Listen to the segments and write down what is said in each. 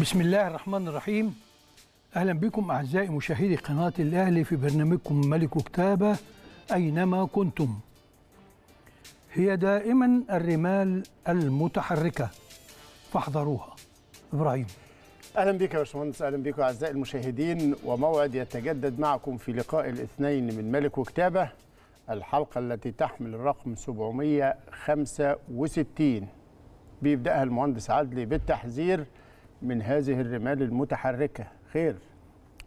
بسم الله الرحمن الرحيم اهلا بكم اعزائي مشاهدي قناه الاهلي في برنامجكم ملك كتابه اينما كنتم هي دائما الرمال المتحركه فاحذروها ابراهيم اهلا بك يا باشمهندس اهلا بكم اعزائي المشاهدين وموعد يتجدد معكم في لقاء الاثنين من ملك وكتابه الحلقه التي تحمل الرقم 765 بيبداها المهندس عدلي بالتحذير من هذه الرمال المتحركة خير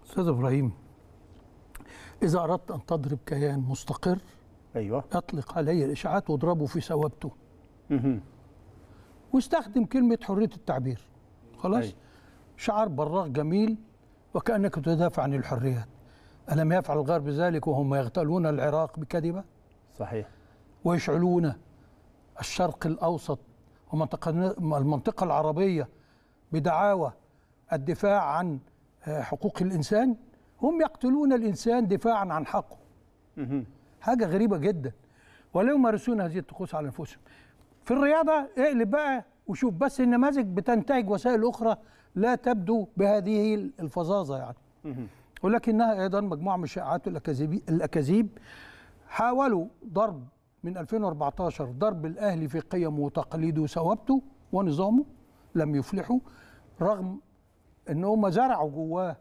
أستاذ إبراهيم إذا أردت أن تضرب كيان مستقر أيوة أطلق عليه الإشاعات واضربه في ثوابته واستخدم كلمة حرية التعبير خلاص أي. شعار براق جميل وكأنك تدافع عن الحريات ألم يفعل الغرب ذلك وهم يغتالون العراق بكذبة صحيح ويشعلون الشرق الأوسط ومنطقة المنطقة العربية بدعاوى الدفاع عن آه، حقوق الإنسان هم يقتلون الإنسان دفاعا عن حقه حاجة غريبة جدا ولا يمارسون هذه الطقوس على أنفسهم في الرياضة اقلب بقى وشوف بس النماذج بتنتهج وسائل أخرى لا تبدو بهذه الفظاظة يعني ولكنها أيضا مجموعة من الشائعات الأكاذيب حاولوا ضرب من 2014 ضرب الأهلي في قيمه وتقاليده وثوابته ونظامه لم يفلحوا رغم ان هم زرعوا جواه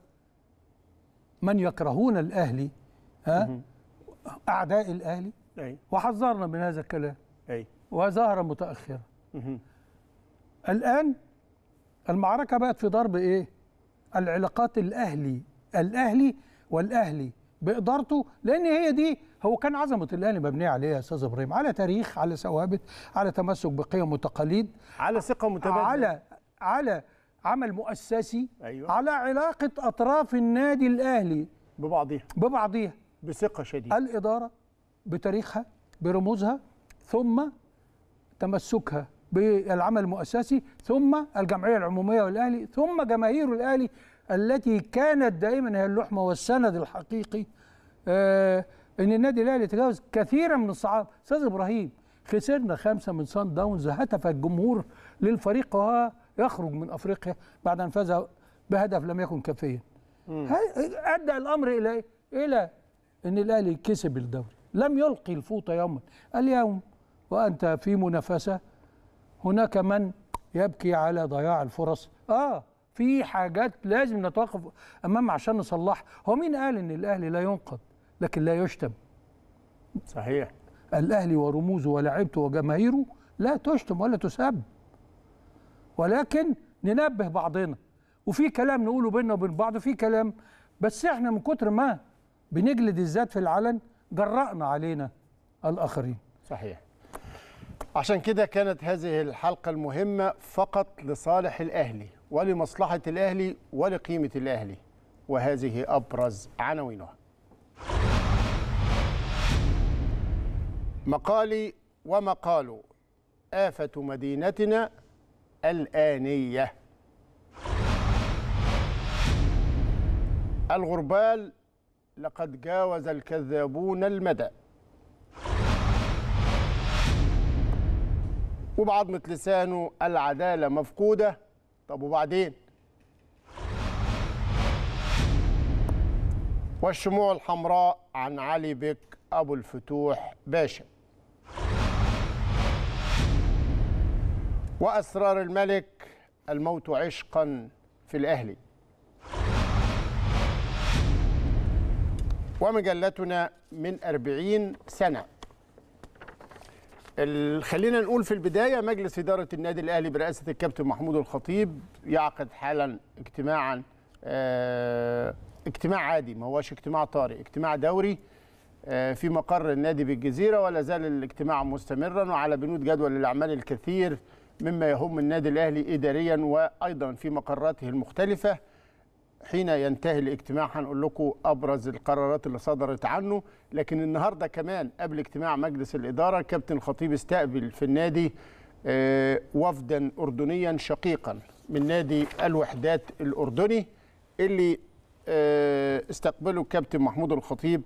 من يكرهون الاهلي ها اعداء الاهلي أي. وحذرنا من هذا الكلام أي. وظهر متاخرا الان المعركه بقت في ضرب ايه العلاقات الاهلي الاهلي والاهلي بادارته لان هي دي هو كان عظمه الاهلي مبنيه عليها يا استاذ ابراهيم على تاريخ على ثوابت على تمسك بقيم وتقاليد على ثقه متبادله على على عمل مؤسسي أيوة. على علاقة أطراف النادي الأهلي ببعضها ببعضها بثقة شديدة الإدارة بتاريخها برموزها ثم تمسكها بالعمل المؤسسي ثم الجمعية العمومية والأهلي ثم جماهير الأهلي التي كانت دائما هي اللحمة والسند الحقيقي آه ان النادي الاهلي تجاوز كثيرا من الصعاب استاذ ابراهيم خسرنا خمسة من صن داونز هتف الجمهور للفريق وهو يخرج من افريقيا بعد ان فاز بهدف لم يكن كافيا ادى الامر الى ايه الى ان الاهلي كسب الدوري لم يلقي الفوط يوما اليوم وانت في منافسه هناك من يبكي على ضياع الفرص اه في حاجات لازم نتوقف امام عشان نصلحها هو مين قال ان الاهلي لا ينقد لكن لا يشتم صحيح الاهلي ورموزه ولاعيبته وجماهيره لا تشتم ولا تسب ولكن ننبه بعضنا وفي كلام نقوله بيننا وبين بعض وفي كلام بس احنا من كتر ما بنجلد الذات في العلن جرأنا علينا الآخرين صحيح عشان كده كانت هذه الحلقة المهمة فقط لصالح الأهلي ولمصلحة الأهلي ولقيمة الأهلي وهذه أبرز عناوينها مقالي ومقاله آفة مدينتنا الآنية الغربال لقد جاوز الكذابون المدى وبعضمة لسانه العدالة مفقودة طب وبعدين والشموع الحمراء عن علي بك أبو الفتوح باشا وأسرار الملك الموت عشقا في الأهلي ومجلتنا من أربعين سنة خلينا نقول في البداية مجلس إدارة النادي الأهلي برئاسة الكابتن محمود الخطيب يعقد حالا اجتماعا آه، اجتماع عادي ما هوش اجتماع طارئ اجتماع دوري آه، في مقر النادي بالجزيرة ولا زال الاجتماع مستمرا وعلى بنود جدول الأعمال الكثير مما يهم النادي الأهلي إداريا وأيضا في مقراته المختلفة حين ينتهي الاجتماع هنقول لكم ابرز القرارات اللي صدرت عنه لكن النهارده كمان قبل اجتماع مجلس الاداره كابتن الخطيب استقبل في النادي آه، وفدا اردنيا شقيقا من نادي الوحدات الاردني اللي آه، استقبله الكابتن محمود الخطيب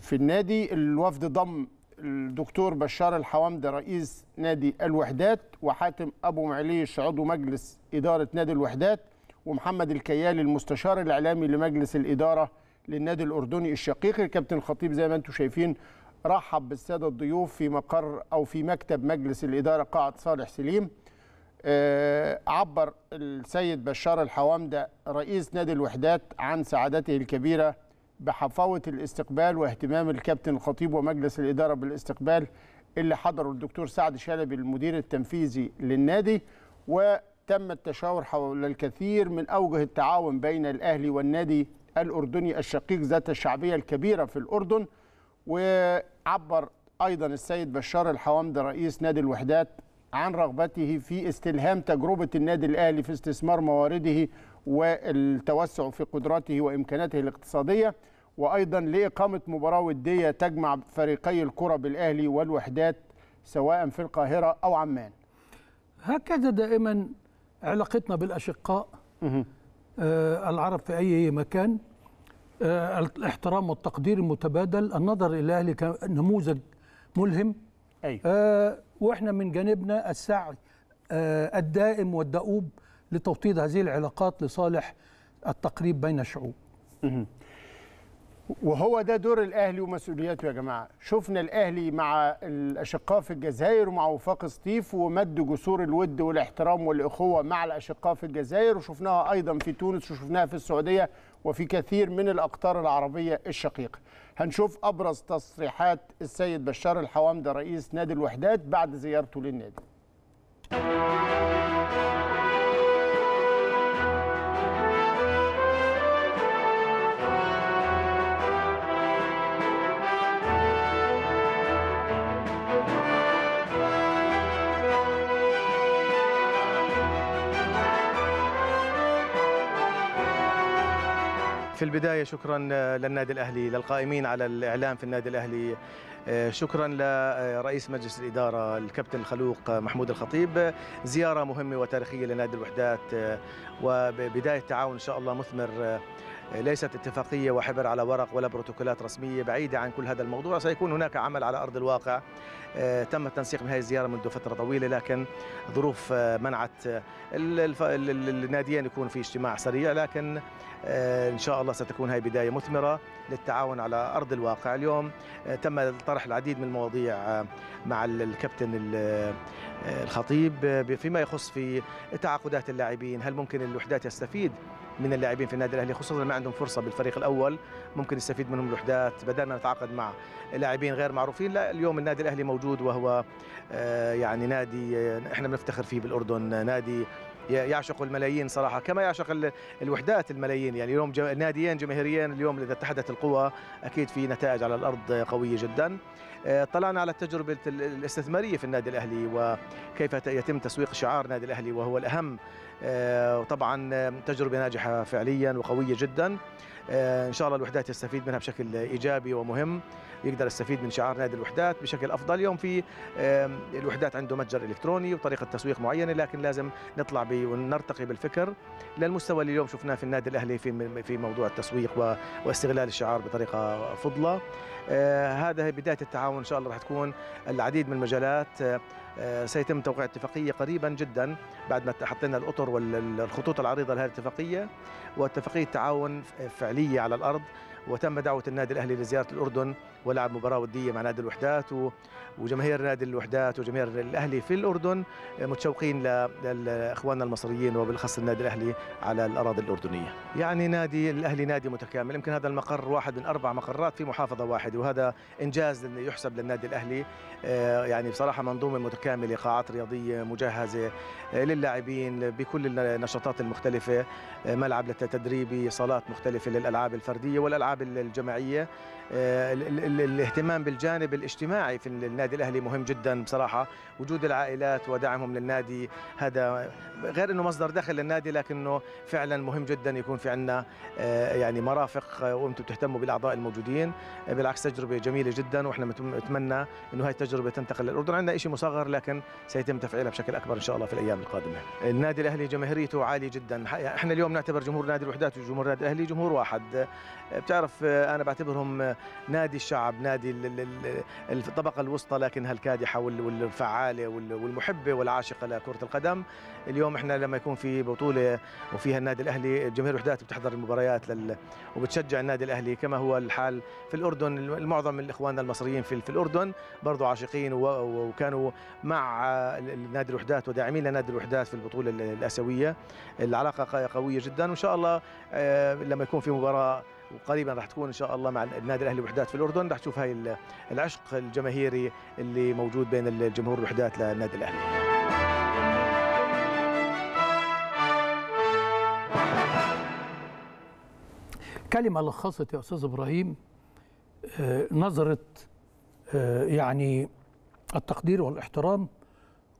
في النادي الوفد ضم الدكتور بشار الحوامده رئيس نادي الوحدات وحاتم ابو معليش عضو مجلس اداره نادي الوحدات ومحمد الكيالي المستشار الاعلامي لمجلس الاداره للنادي الاردني الشقيق الكابتن الخطيب زي ما انتم شايفين رحب بالساده الضيوف في مقر او في مكتب مجلس الاداره قاعه صالح سليم آه، عبر السيد بشار الحوامده رئيس نادي الوحدات عن سعادته الكبيره بحفاوه الاستقبال واهتمام الكابتن الخطيب ومجلس الاداره بالاستقبال اللي حضره الدكتور سعد شلبي المدير التنفيذي للنادي وتم التشاور حول الكثير من اوجه التعاون بين الاهلي والنادي الاردني الشقيق ذات الشعبيه الكبيره في الاردن وعبر ايضا السيد بشار الحوامد رئيس نادي الوحدات عن رغبته في استلهام تجربه النادي الاهلي في استثمار موارده والتوسع في قدراته وامكاناته الاقتصاديه وايضا لاقامه مباراه وديه تجمع فريقي الكره بالاهلي والوحدات سواء في القاهره او عمان. هكذا دائما علاقتنا بالاشقاء آه العرب في اي مكان آه الاحترام والتقدير المتبادل النظر الى الاهلي كنموذج ملهم أيوة. آه واحنا من جانبنا السعي آه الدائم والدؤوب لتوطيد هذه العلاقات لصالح التقريب بين الشعوب وهو ده دور الاهلي ومسؤولياته يا جماعه شفنا الاهلي مع الاشقاء في الجزائر ومع وفاق سطيف ومد جسور الود والاحترام والاخوه مع الاشقاء في الجزائر وشفناها ايضا في تونس وشفناها في السعوديه وفي كثير من الاقطار العربيه الشقيقه هنشوف ابرز تصريحات السيد بشار الحوامده رئيس نادي الوحدات بعد زيارته للنادي في البدايه شكرا آه، للنادي الاهلي للقائمين على الاعلام في النادي الاهلي آه، شكرا لرئيس مجلس الاداره الكابتن الخلوق محمود الخطيب زياره مهمه وتاريخيه لنادي الوحدات آه، وبدايه تعاون ان شاء الله مثمر ليست اتفاقية وحبر على ورق ولا بروتوكولات رسمية بعيدة عن كل هذا الموضوع سيكون هناك عمل على أرض الواقع تم التنسيق بهذه الزيارة منذ فترة طويلة لكن ظروف منعت الناديين يكون في اجتماع سريع لكن آه، ان شاء الله ستكون هذه بدايه مثمره للتعاون على ارض الواقع اليوم آه، تم طرح العديد من المواضيع آه، مع الكابتن الخطيب فيما يخص في تعاقدات اللاعبين هل ممكن الوحدات يستفيد من اللاعبين في النادي الاهلي خصوصا ما عندهم فرصه بالفريق الاول ممكن يستفيد منهم الوحدات بدل ما نتعاقد مع لاعبين غير معروفين لا اليوم النادي الاهلي موجود وهو يعني نادي احنا بنفتخر فيه بالاردن نادي يعشق الملايين صراحه كما يعشق الوحدات الملايين يعني اليوم ناديين جماهيريين اليوم اذا اتحدت القوى اكيد في نتائج على الارض قويه جدا آه، طلعنا على التجربه الاستثماريه في النادي الاهلي وكيف يتم تسويق شعار النادي الاهلي وهو الاهم آه، وطبعا آه، تجربه ناجحه فعليا وقويه جدا ان شاء الله الوحدات يستفيد منها بشكل ايجابي ومهم يقدر يستفيد من شعار نادي الوحدات بشكل افضل اليوم في الوحدات عنده متجر الكتروني وطريقه تسويق معينه لكن لازم نطلع ونرتقي بالفكر للمستوى اللي اليوم شفناه في النادي الاهلي في في موضوع التسويق واستغلال الشعار بطريقه فضله آه، هذا بدايه التعاون ان شاء الله راح تكون العديد من المجالات آه، آه، سيتم توقيع اتفاقية قريبا جدا بعد ما حطينا الأطر والخطوط العريضة لهذه الاتفاقية واتفاقية تعاون فعلية على الأرض وتم دعوه النادي الاهلي لزياره الاردن ولعب مباراه وديه مع نادي الوحدات وجماهير نادي الوحدات وجماهير الاهلي في الاردن آه، متشوقين لاخواننا المصريين وبالاخص النادي الاهلي على الاراضي الاردنيه. يعني نادي الاهلي نادي متكامل، يمكن هذا المقر واحد من اربع مقرات في محافظه واحده وهذا انجاز يحسب للنادي الاهلي آه، يعني بصراحه منظومه متكامله، قاعات رياضيه مجهزه آه، للاعبين بكل النشاطات المختلفه ملعب للتدريب صالات مختلفة للألعاب الفردية والألعاب الجماعية آه، الاهتمام بالجانب الاجتماعي في النادي الاهلي مهم جدا بصراحه وجود العائلات ودعمهم للنادي هذا غير انه مصدر دخل للنادي لكنه فعلا مهم جدا يكون في عندنا آه، يعني مرافق آه، وانتم بتهتموا بالاعضاء الموجودين بالعكس تجربه جميله جدا واحنا نتمنى انه هاي التجربه تنتقل للاردن عندنا شيء مصغر لكن سيتم تفعيلها بشكل اكبر ان شاء الله في الايام القادمه النادي الاهلي جماهيريته عاليه جدا احنا اليوم نعتبر جمهور نادي الوحدات وجمهور النادي الاهلي جمهور واحد بتعرف آه، انا بعتبرهم آه، نادي الشعب نادي الطبقه الوسطى لكنها الكادحه والفعاله والمحبه والعاشقه لكره القدم اليوم احنا لما يكون في بطوله وفيها النادي الاهلي جماهير الوحدات بتحضر المباريات لل... وبتشجع النادي الاهلي كما هو الحال في الاردن المعظم من اخواننا المصريين في, في الاردن برضو عاشقين و... وكانوا مع نادي الوحدات وداعمين لنادي الوحدات في البطوله الاسيويه العلاقه قويه جدا وان شاء الله آه، لما يكون في مباراه وقريبا راح تكون ان شاء الله مع النادي الاهلي وحدات في الاردن راح تشوف هاي العشق الجماهيري اللي موجود بين الجمهور الوحدات للنادي الاهلي كلمة لخصت يا أستاذ إبراهيم آه، نظرة آه، يعني التقدير والاحترام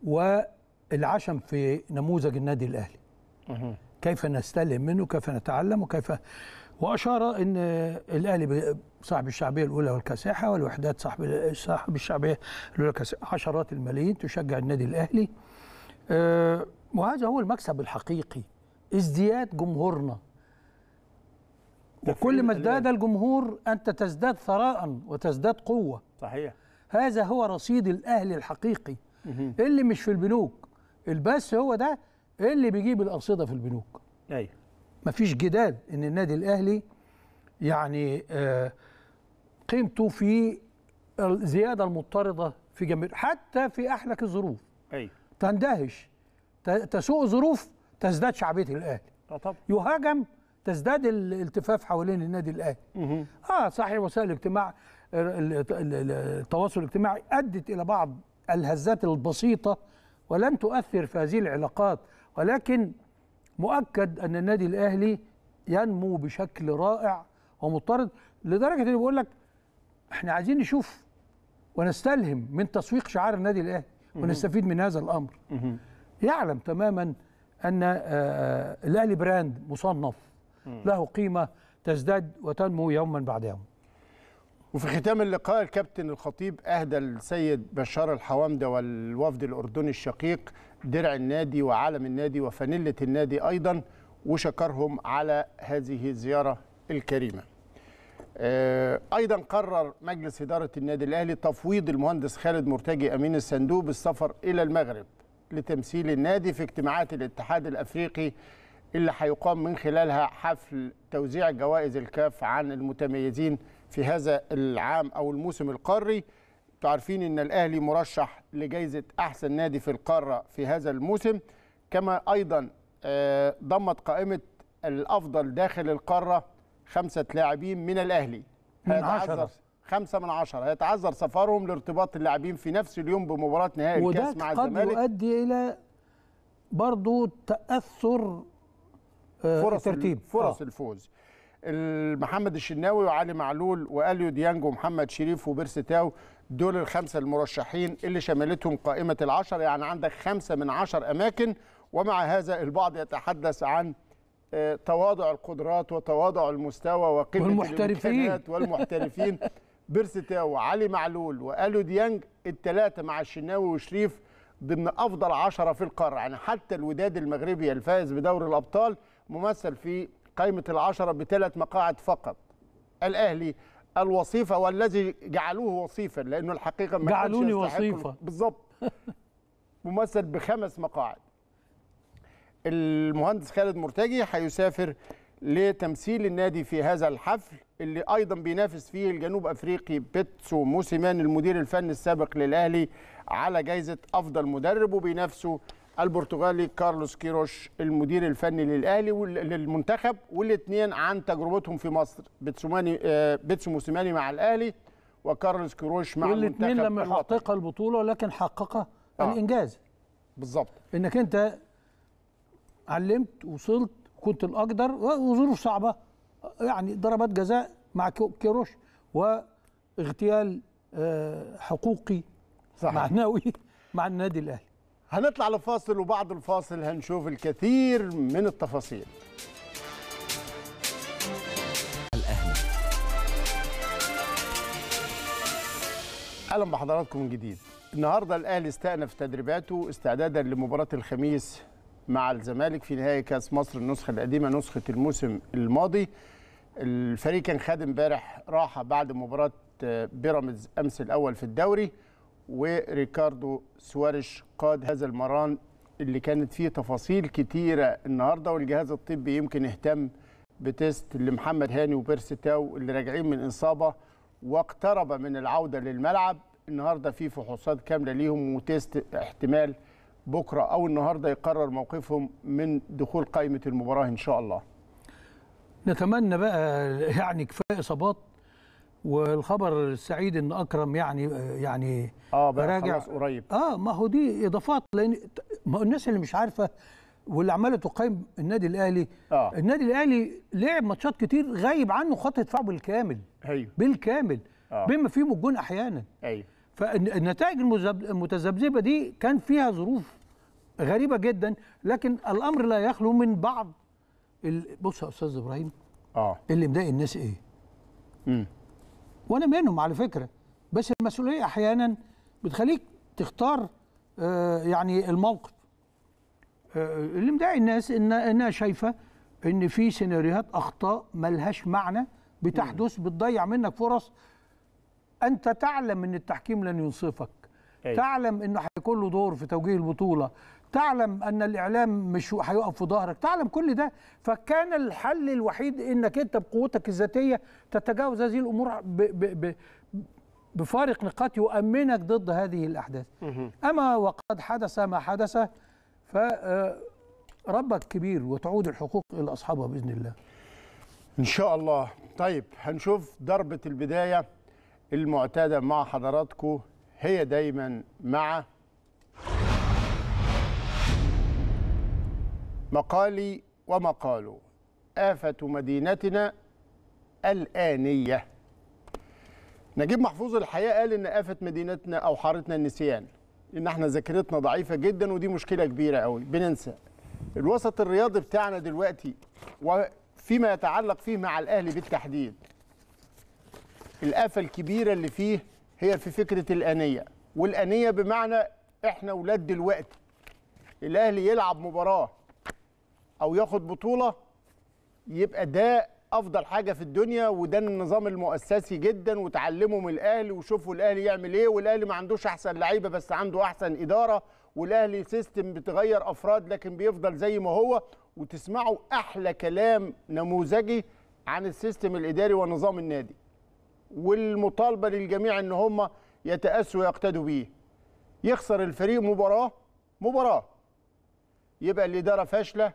والعشم في نموذج النادي الأهلي كيف نستلهم منه كيف نتعلم وكيف واشار ان الاهلي صاحب الشعبيه الاولى والكساحه والوحدات صاحب صاحب الشعبيه الاولى والكساحه عشرات الملايين تشجع النادي الاهلي آه، وهذا هو المكسب الحقيقي ازدياد جمهورنا وكل ما ازداد الجمهور انت تزداد ثراء وتزداد قوه صحيح هذا هو رصيد الاهلي الحقيقي اللي مش في البنوك البث هو ده اللي بيجيب الارصده في البنوك ايوه مفيش جدال ان النادي الاهلي يعني آه، قيمته في الزياده المضطرده في جميع حتى في احلك الظروف ايوه تندهش تسوء ظروف تزداد شعبيه الاهلي آه، طبعا يهاجم تزداد الالتفاف حوالين النادي الاهلي اه صحيح وسائل الاجتماع التواصل الاجتماعي ادت الى بعض الهزات البسيطه ولن تؤثر في هذه العلاقات ولكن مؤكد ان النادي الاهلي ينمو بشكل رائع ومضطرد لدرجه انه بقول لك احنا عايزين نشوف ونستلهم من تسويق شعار النادي الاهلي ونستفيد من هذا الامر يعلم تماما ان آه، الاهلي براند مصنف له قيمه تزداد وتنمو يوما بعد يوم وفي ختام اللقاء الكابتن الخطيب اهدى السيد بشار الحوامده والوفد الاردني الشقيق درع النادي وعالم النادي وفانلة النادي أيضا وشكرهم على هذه الزيارة الكريمة آه، أيضا قرر مجلس إدارة النادي الأهلي تفويض المهندس خالد مرتجي أمين الصندوق بالسفر إلى المغرب لتمثيل النادي في اجتماعات الاتحاد الأفريقي اللي هيقام من خلالها حفل توزيع جوائز الكاف عن المتميزين في هذا العام أو الموسم القاري انتوا عارفين ان الاهلي مرشح لجائزه احسن نادي في القاره في هذا الموسم كما ايضا آه، ضمت قائمه الافضل داخل القاره خمسه لاعبين من الاهلي من عشرة خمسة من عشرة هيتعذر سفرهم لارتباط اللاعبين في نفس اليوم بمباراة نهائي الكاس مع الزمالك وده قد يؤدي إلى برضو تأثر آه، فرص الترتيب فرص آه. الفوز محمد الشناوي وعلي معلول واليو ديانج ومحمد شريف وبرستاو دول الخمسه المرشحين اللي شملتهم قائمه العشر يعني عندك خمسه من عشر اماكن ومع هذا البعض يتحدث عن آه، تواضع القدرات وتواضع المستوى وقيمه والمحترفين والمحترفين بيرستاو وعلي معلول والو ديانج الثلاثه مع الشناوي وشريف ضمن افضل عشرة في القاره يعني حتى الوداد المغربي الفائز بدور الابطال ممثل في قائمه العشرة بثلاث مقاعد فقط الاهلي الوصيفه والذي جعلوه وصيفا لانه الحقيقه ما جعلوني وصيفه بالظبط ممثل بخمس مقاعد المهندس خالد مرتجي هيسافر لتمثيل النادي في هذا الحفل اللي ايضا بينافس فيه الجنوب افريقي بيتسو موسيمان المدير الفني السابق للاهلي على جائزه افضل مدرب وبينافسه البرتغالي كارلوس كيروش المدير الفني للاهلي وللمنتخب والاثنين عن تجربتهم في مصر بتسوماني آه، بيتسو موسيماني مع الاهلي وكارلوس كيروش مع المنتخب والاثنين لم يحقق البطوله ولكن حقق آه. الانجاز بالظبط انك انت علمت وصلت كنت الاقدر وظروف صعبه يعني ضربات جزاء مع كيروش واغتيال آه، حقوقي معنوي مع النادي الاهلي هنطلع لفاصل وبعد الفاصل هنشوف الكثير من التفاصيل اهلا بحضراتكم من جديد النهارده الاهلي استأنف تدريباته استعدادا لمباراه الخميس مع الزمالك في نهائي كاس مصر النسخه القديمه نسخه الموسم الماضي الفريق كان خد امبارح راحه بعد مباراه آه، بيراميدز امس الاول في الدوري وريكاردو سواريش قاد هذا المران اللي كانت فيه تفاصيل كتيرة النهاردة والجهاز الطبي يمكن اهتم بتست لمحمد هاني وبيرسي تاو اللي راجعين من إصابة واقترب من العودة للملعب النهاردة في فحوصات كاملة ليهم وتست احتمال بكرة أو النهاردة يقرر موقفهم من دخول قائمة المباراة إن شاء الله نتمنى بقى يعني كفايه اصابات والخبر السعيد ان اكرم يعني يعني اه بقى راجع خلاص قريب اه ما هو دي اضافات لان ما الناس اللي مش عارفه واللي عماله تقيم النادي الاهلي آه. النادي الاهلي لعب ماتشات كتير غايب عنه خط دفاع بالكامل ايوه بالكامل آه. بما فيهم الجون احيانا ايوه فالنتائج المتذبذبه دي كان فيها ظروف غريبه جدا لكن الامر لا يخلو من بعض بص يا استاذ ابراهيم اه اللي مضايق الناس ايه؟ امم وانا منهم على فكره بس المسؤوليه احيانا بتخليك تختار آه، يعني الموقف آه، اللي مدعي الناس ان انها شايفه ان في سيناريوهات اخطاء ملهاش معنى بتحدث بتضيع منك فرص انت تعلم ان التحكيم لن ينصفك أي. أيوة. تعلم انه هيكون له دور في توجيه البطوله تعلم ان الاعلام مش هيقف في ظهرك تعلم كل ده فكان الحل الوحيد انك انت بقوتك الذاتيه تتجاوز هذه الامور ب ب ب بفارق نقاط يؤمنك ضد هذه الاحداث اما وقد حدث ما حدث ف آه، ربك كبير وتعود الحقوق الى اصحابها باذن الله ان شاء الله طيب هنشوف ضربه البدايه المعتاده مع حضراتكم هي دايما مع مقالي ومقاله آفة مدينتنا الآنية نجيب محفوظ الحقيقة قال إن آفة مدينتنا أو حارتنا النسيان إن إحنا ذاكرتنا ضعيفة جدا ودي مشكلة كبيرة قوي بننسى الوسط الرياضي بتاعنا دلوقتي وفيما يتعلق فيه مع الأهلي بالتحديد الآفة الكبيرة اللي فيه هي في فكرة الآنية والآنية بمعنى إحنا ولاد دلوقتي الأهلي يلعب مباراة او ياخد بطوله يبقى ده افضل حاجه في الدنيا وده النظام المؤسسي جدا وتعلموا من الاهلي وشوفوا الاهلي يعمل ايه والاهلي ما عندوش احسن لعيبه بس عنده احسن اداره والاهلي سيستم بتغير افراد لكن بيفضل زي ما هو وتسمعوا احلى كلام نموذجي عن السيستم الاداري ونظام النادي والمطالبه للجميع ان هم يتاسوا ويقتدوا بيه يخسر الفريق مباراه مباراه يبقى الاداره فاشله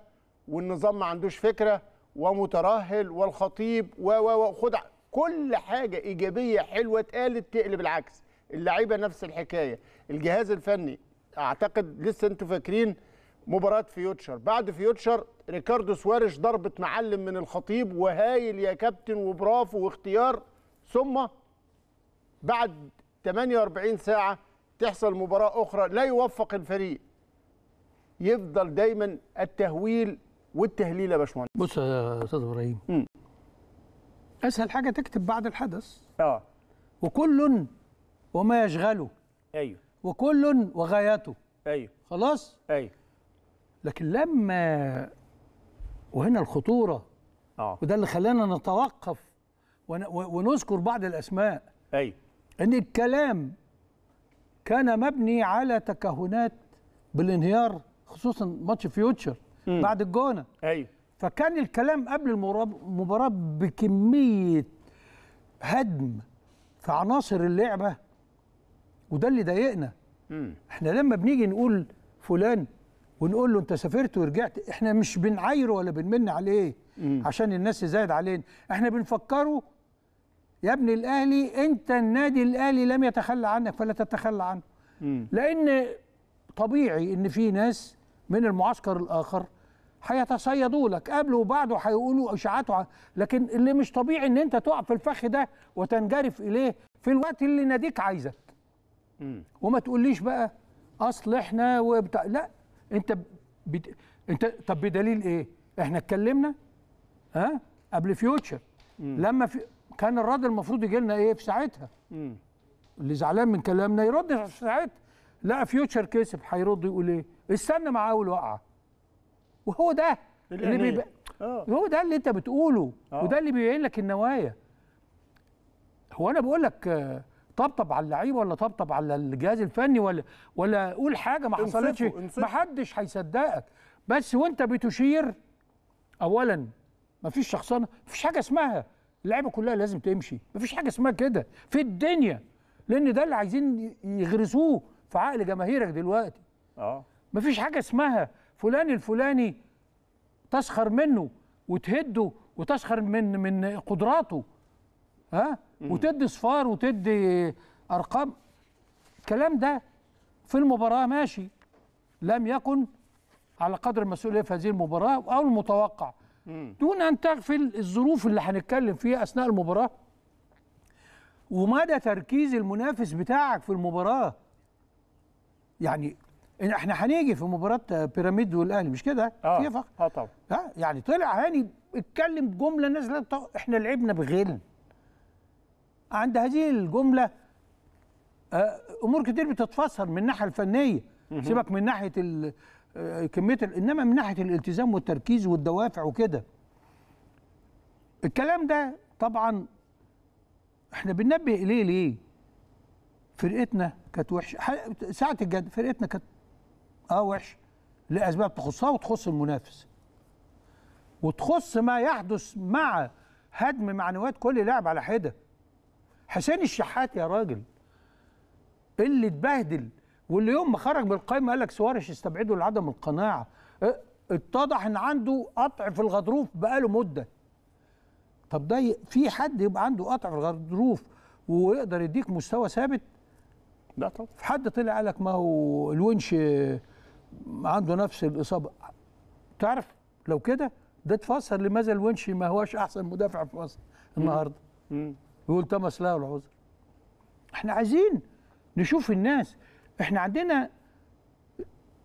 والنظام ما عندوش فكره ومترهل والخطيب و و خد كل حاجه ايجابيه حلوه اتقالت تقلب العكس اللعيبه نفس الحكايه الجهاز الفني اعتقد لسه انتوا فاكرين مباراه فيوتشر بعد فيوتشر ريكاردو سواريش ضربه معلم من الخطيب وهايل يا كابتن وبرافو واختيار ثم بعد 48 ساعه تحصل مباراه اخرى لا يوفق الفريق يفضل دايما التهويل والتهليل يا باشمهندس بص يا استاذ ابراهيم اسهل حاجه تكتب بعد الحدث اه وكل وما يشغله ايوه وكل وغايته ايوه خلاص ايوه لكن لما وهنا الخطوره اه وده اللي خلانا نتوقف ون... ونذكر بعض الاسماء ايوه ان الكلام كان مبني على تكهنات بالانهيار خصوصا ماتش فيوتشر مم. بعد الجونه ايوه فكان الكلام قبل المباراه بكميه هدم في عناصر اللعبه وده اللي ضايقنا احنا لما بنيجي نقول فلان ونقول له انت سافرت ورجعت احنا مش بنعايره ولا بنمن عليه مم. عشان الناس تزايد علينا احنا بنفكره يا ابن الاهلي انت النادي الاهلي لم يتخلى عنك فلا تتخلى عنه مم. لان طبيعي ان في ناس من المعسكر الاخر هيتصيدوا لك قبل وبعده هيقولوا اشاعاته لكن اللي مش طبيعي ان انت تقع في الفخ ده وتنجرف اليه في الوقت اللي ناديك عايزك وما تقوليش بقى اصل احنا وبتاع لا انت بت... انت طب بدليل ايه احنا اتكلمنا ها قبل فيوتشر مم. لما في... كان الرد المفروض يجي لنا ايه في ساعتها مم. اللي زعلان من كلامنا يرد في ساعتها لا فيوتشر كسب هيرد يقول ايه استنى مع اول وقعه وهو ده اللي يعني بيبقى آه. هو ده اللي انت بتقوله أوه. وده اللي بيبين لك النوايا هو انا بقول لك آه، طبطب على اللعيبه ولا طبطب على الجهاز الفني ولا ولا قول حاجه ما حصلتش ما حدش هيصدقك بس وانت بتشير اولا ما فيش شخصنه ما فيش حاجه اسمها اللعيبه كلها لازم تمشي ما فيش حاجه اسمها كده في الدنيا لان ده اللي عايزين يغرسوه في عقل جماهيرك دلوقتي اه ما فيش حاجه اسمها فلان الفلاني تسخر منه وتهده وتسخر من من قدراته ها وتدي صفار وتدي ارقام الكلام ده في المباراه ماشي لم يكن على قدر المسؤوليه في هذه المباراه او المتوقع دون ان تغفل الظروف اللي هنتكلم فيها اثناء المباراه ومدى تركيز المنافس بتاعك في المباراه يعني احنا هنيجي في مباراه بيراميد والاهلي مش كده؟ اه اه طبعا ها يعني طلع هاني اتكلم جمله الناس احنا لعبنا بغل عند هذه الجمله آه، امور كتير بتتفسر من الناحيه الفنيه سيبك من ناحيه آه، كميه انما من ناحيه الالتزام والتركيز والدوافع وكده الكلام ده طبعا احنا بننبه اليه ليه؟ فرقتنا كانت وحشه ساعه الجد فرقتنا كانت اه وحش لاسباب تخصها وتخص المنافس وتخص ما يحدث مع هدم معنويات كل لاعب على حده حسين الشحات يا راجل اللي اتبهدل واللي يوم ما خرج بالقايمه قال لك سوارش استبعده لعدم القناعه أه، اتضح ان عنده قطع في الغضروف بقاله مده طب ده في حد يبقى عنده قطع في الغضروف ويقدر يديك مستوى ثابت لا طبعا في حد طلع قال لك ما هو الونش عنده نفس الاصابه تعرف لو كده ده تفسر لماذا الونشي ما هوش احسن مدافع في مصر النهارده يقول تمس له العذر احنا عايزين نشوف الناس احنا عندنا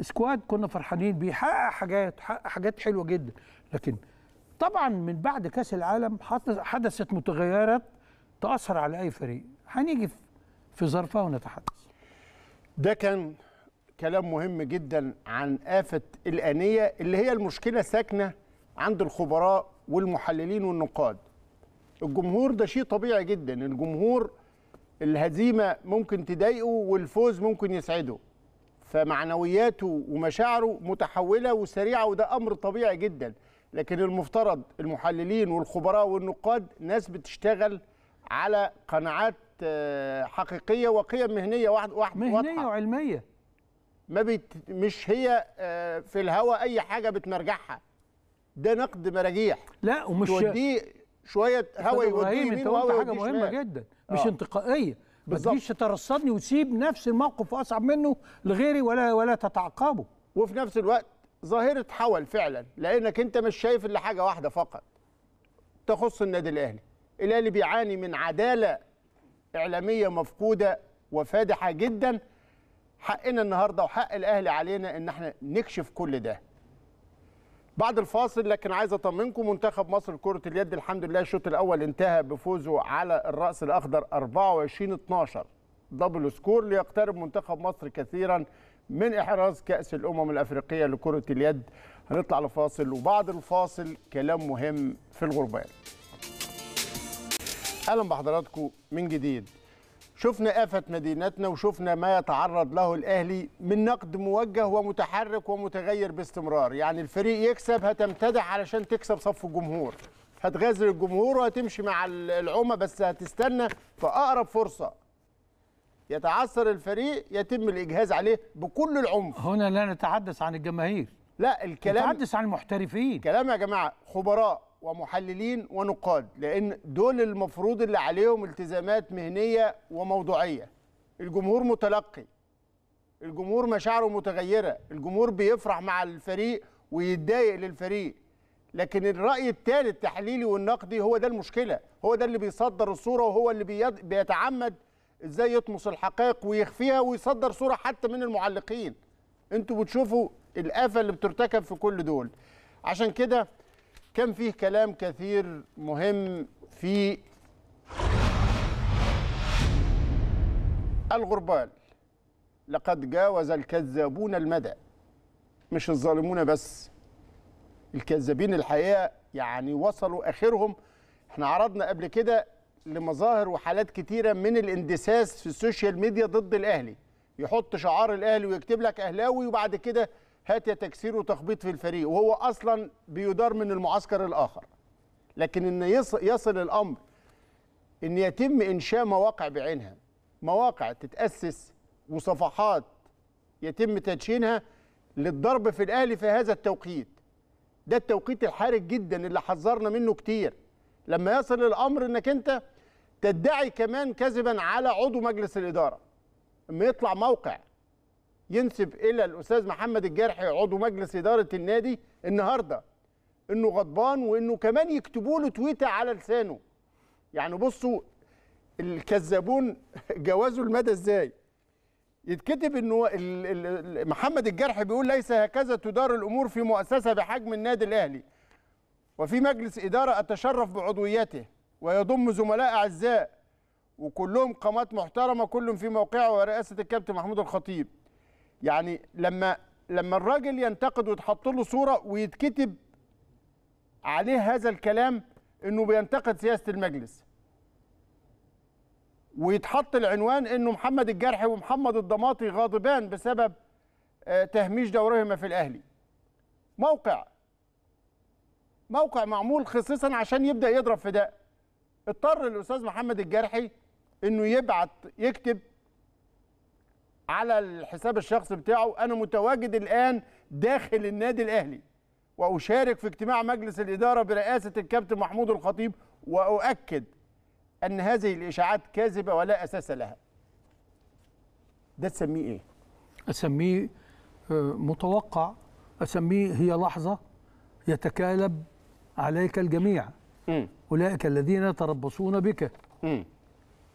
سكواد كنا فرحانين بيه حقق حاجات حقق حاجات حلوه جدا لكن طبعا من بعد كاس العالم حدثت متغيرات تاثر على اي فريق هنيجي في ظرفها ونتحدث ده كان كلام مهم جدا عن آفة الآنية اللي هي المشكلة ساكنة عند الخبراء والمحللين والنقاد الجمهور ده شيء طبيعي جدا الجمهور الهزيمة ممكن تضايقه والفوز ممكن يسعده فمعنوياته ومشاعره متحولة وسريعة وده أمر طبيعي جدا لكن المفترض المحللين والخبراء والنقاد ناس بتشتغل على قناعات آه، حقيقية وقيم مهنية واحد واحد مهنية واضحة. وعلمية ما بيت مش هي آه، في الهواء اي حاجه بتمرجعها ده نقد مراجيح لا ومش دي شويه هوا يوديه يمين وهوا حاجه مهمه شمال. جدا مش آه. انتقائيه ما تجيش ترصدني وتسيب نفس الموقف واصعب منه لغيري ولا ولا تتعقبه وفي نفس الوقت ظاهره حول فعلا لانك انت مش شايف الا حاجه واحده فقط تخص النادي الاهلي الاهلي بيعاني من عداله اعلاميه مفقوده وفادحه جدا حقنا النهارده وحق الاهلي علينا ان احنا نكشف كل ده بعد الفاصل لكن عايز اطمنكم منتخب مصر كره اليد الحمد لله الشوط الاول انتهى بفوزه على الراس الاخضر 24 12 دبل سكور ليقترب منتخب مصر كثيرا من احراز كاس الامم الافريقيه لكره اليد هنطلع لفاصل وبعد الفاصل كلام مهم في الغربان اهلا بحضراتكم من جديد شفنا آفة مدينتنا وشفنا ما يتعرض له الأهلي من نقد موجه ومتحرك ومتغير باستمرار يعني الفريق يكسب هتمتدح علشان تكسب صف الجمهور هتغازل الجمهور وهتمشي مع العومة بس هتستنى في أقرب فرصة يتعثر الفريق يتم الإجهاز عليه بكل العنف هنا لا نتحدث عن الجماهير لا الكلام نتحدث عن المحترفين كلام يا جماعة خبراء ومحللين ونقاد لان دول المفروض اللي عليهم التزامات مهنيه وموضوعيه الجمهور متلقي الجمهور مشاعره متغيره الجمهور بيفرح مع الفريق ويتضايق للفريق لكن الراي الثالث التحليلي والنقدي هو ده المشكله هو ده اللي بيصدر الصوره وهو اللي بيتعمد ازاي يطمس الحقائق ويخفيها ويصدر صوره حتى من المعلقين انتوا بتشوفوا الافه اللي بترتكب في كل دول عشان كده كان فيه كلام كثير مهم في الغربال لقد جاوز الكذابون المدى مش الظالمون بس الكذابين الحقيقه يعني وصلوا اخرهم احنا عرضنا قبل كده لمظاهر وحالات كتيره من الاندساس في السوشيال ميديا ضد الاهلي يحط شعار الاهلي ويكتب لك اهلاوي وبعد كده هات يا تكسير وتخبيط في الفريق وهو اصلا بيدار من المعسكر الاخر لكن ان يصل الامر ان يتم انشاء مواقع بعينها مواقع تتاسس وصفحات يتم تدشينها للضرب في الاهلي في هذا التوقيت ده التوقيت الحرج جدا اللي حذرنا منه كتير لما يصل الامر انك انت تدعي كمان كذبا على عضو مجلس الاداره اما يطلع موقع ينسب الى الاستاذ محمد الجارحي عضو مجلس اداره النادي النهارده انه غضبان وانه كمان يكتبوا له تويته على لسانه يعني بصوا الكذابون جوازوا المدى ازاي يتكتب انه محمد الجرحي بيقول ليس هكذا تدار الامور في مؤسسه بحجم النادي الاهلي وفي مجلس اداره اتشرف بعضويته ويضم زملاء اعزاء وكلهم قامات محترمه كل في موقعه ورئاسه الكابتن محمود الخطيب يعني لما لما الراجل ينتقد ويتحط له صوره ويتكتب عليه هذا الكلام انه بينتقد سياسه المجلس ويتحط العنوان انه محمد الجرحي ومحمد الضماطي غاضبان بسبب آه، تهميش دورهما في الاهلي موقع موقع معمول خصيصا عشان يبدا يضرب في ده اضطر الاستاذ محمد الجرحي انه يبعت يكتب على الحساب الشخصي بتاعه انا متواجد الان داخل النادي الاهلي واشارك في اجتماع مجلس الاداره برئاسه الكابتن محمود الخطيب واؤكد ان هذه الاشاعات كاذبه ولا اساس لها ده تسميه ايه اسميه آه، متوقع اسميه هي لحظه يتكالب عليك الجميع م. اولئك الذين يتربصون بك م.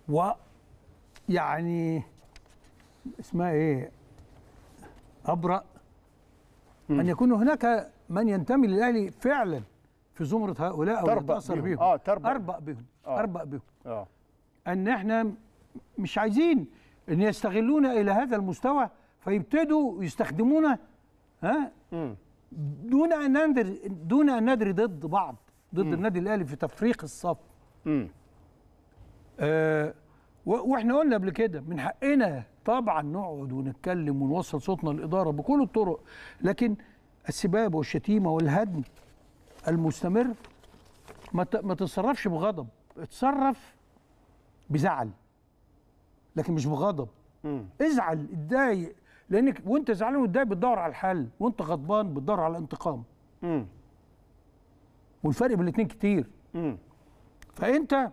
ويعني اسمها ايه ابرأ مم. ان يكون هناك من ينتمي للاهلي فعلا في زمره هؤلاء او يتاثر بيهم اه تربأ اربأ بهم آه. اربأ بهم آه. ان احنا مش عايزين ان يستغلونا الى هذا المستوى فيبتدوا يستخدمونا ها مم. دون ان ننذر دون ان ندري ضد بعض ضد مم. النادي الاهلي في تفريق الصف امم آه واحنا قلنا قبل كده من حقنا طبعا نقعد ونتكلم ونوصل صوتنا للاداره بكل الطرق لكن السباب والشتيمه والهدم المستمر ما تتصرفش بغضب اتصرف بزعل لكن مش بغضب مم. ازعل اتضايق لانك وانت زعلان وتضايق بتدور على الحل وانت غضبان بتدور على الانتقام مم. والفرق بين الاثنين كتير مم. فانت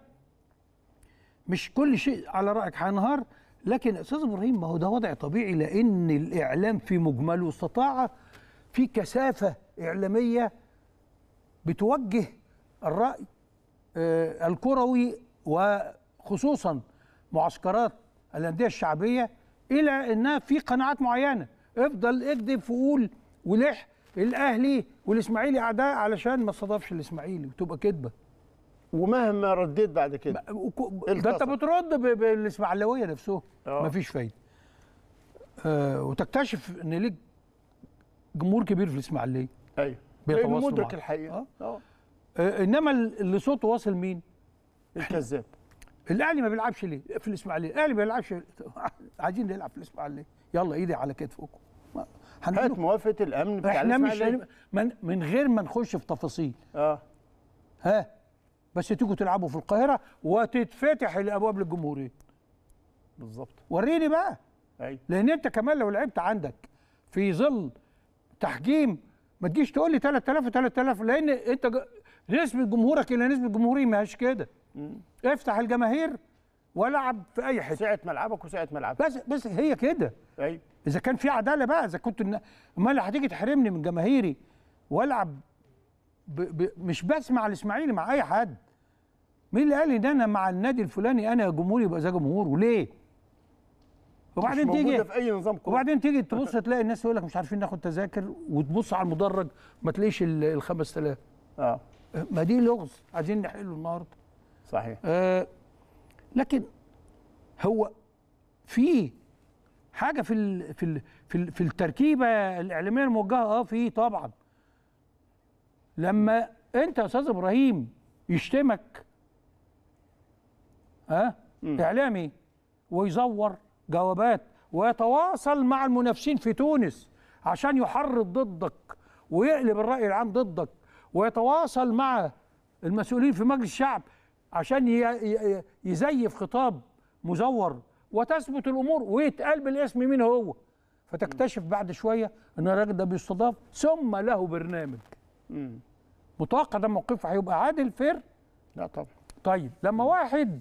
مش كل شيء على رايك هينهار لكن استاذ ابراهيم ما هو ده وضع طبيعي لان الاعلام في مجمله استطاع في كثافه اعلاميه بتوجه الراي آه، الكروي وخصوصا معسكرات الانديه الشعبيه الى انها في قناعات معينه افضل اكذب وقول ولح الاهلي والاسماعيلي اعداء علشان ما تصادفش الاسماعيلي وتبقى كذبه ومهما رديت بعد كده ده انت بترد بالاسماعيلاويه نفسهم آه. مفيش فايده آه وتكتشف ان ليك جمهور كبير في الاسماعيليه ايوه بيتواصلوا مدرك الحقيقه اه, آه. آه، انما اللي صوته واصل مين؟ الكذاب الاهلي ما بيلعبش ليه؟ في الاسماعيليه الاهلي ما بيلعبش عايزين نلعب في الاسماعيليه يلا ايدي على كتفكم هات موافقه الامن بتاع احنا مش من غير ما نخش في تفاصيل اه ها بس تيجوا تلعبوا في القاهره وتتفتح الابواب للجمهوريه بالظبط وريني بقى أي. لان انت كمان لو لعبت عندك في ظل تحجيم ما تجيش تقول لي 3000 و3000 لان انت نسبه جمهورك الى نسبه جمهوري ما هيش كده افتح الجماهير والعب في اي حته سعه ملعبك وسعه ملعبك بس بس هي كده ايوه اذا كان في عداله بقى اذا كنت امال هتيجي تحرمني من جماهيري والعب ب ب مش بس مع الاسماعيلي مع اي حد مين اللي قال ان انا مع النادي الفلاني انا جمهوري يبقى زي جمهور وليه؟ وبعدين تيجي في اي نظام كوره وبعدين تيجي تبص تلاقي الناس يقول لك مش عارفين ناخد تذاكر وتبص على المدرج ما تلاقيش ال 5000 اه ما دي لغز عايزين نحله النهارده صحيح آه لكن هو في حاجه في الـ في ال في, ال في التركيبه الاعلاميه الموجهه اه في طبعا لما انت يا استاذ ابراهيم يشتمك ها أه؟ اعلامي ويزور جوابات ويتواصل مع المنافسين في تونس عشان يحرض ضدك ويقلب الراي العام ضدك ويتواصل مع المسؤولين في مجلس الشعب عشان يزيف خطاب مزور وتثبت الامور ويتقال بالاسم مين هو فتكتشف بعد شويه ان الراجل ده بيستضاف ثم له برنامج متوقع ده موقفه هيبقى عادل فير لا طبعا طيب لما واحد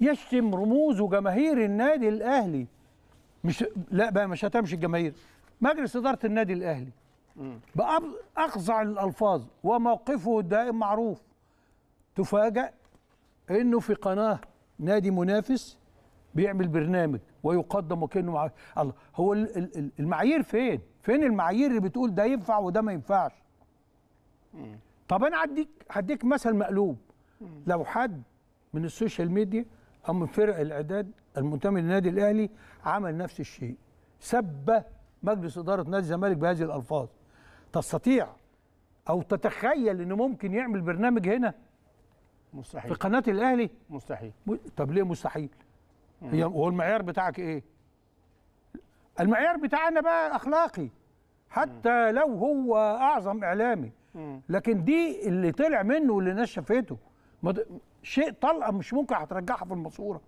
يشتم رموز وجماهير النادي الاهلي مش لا بقى مش هتمشي الجماهير مجلس اداره النادي الاهلي باقصع الالفاظ وموقفه الدائم معروف تفاجئ انه في قناه نادي منافس بيعمل برنامج ويقدم وكانه مع الله هو المعايير فين؟ فين المعايير اللي بتقول ده ينفع وده ما ينفعش؟ طب انا هديك هديك مثل مقلوب لو حد من السوشيال ميديا او من فرق الاعداد المنتمي للنادي الاهلي عمل نفس الشيء سب مجلس اداره نادي الزمالك بهذه الالفاظ تستطيع او تتخيل انه ممكن يعمل برنامج هنا مستحيل في قناه الاهلي مستحيل طب ليه مستحيل هي هو المعيار بتاعك ايه؟ المعيار بتاعنا بقى اخلاقي حتى لو هو اعظم اعلامي لكن دي اللي طلع منه واللي الناس شافته شيء طلقه مش ممكن هترجعها في الماسوره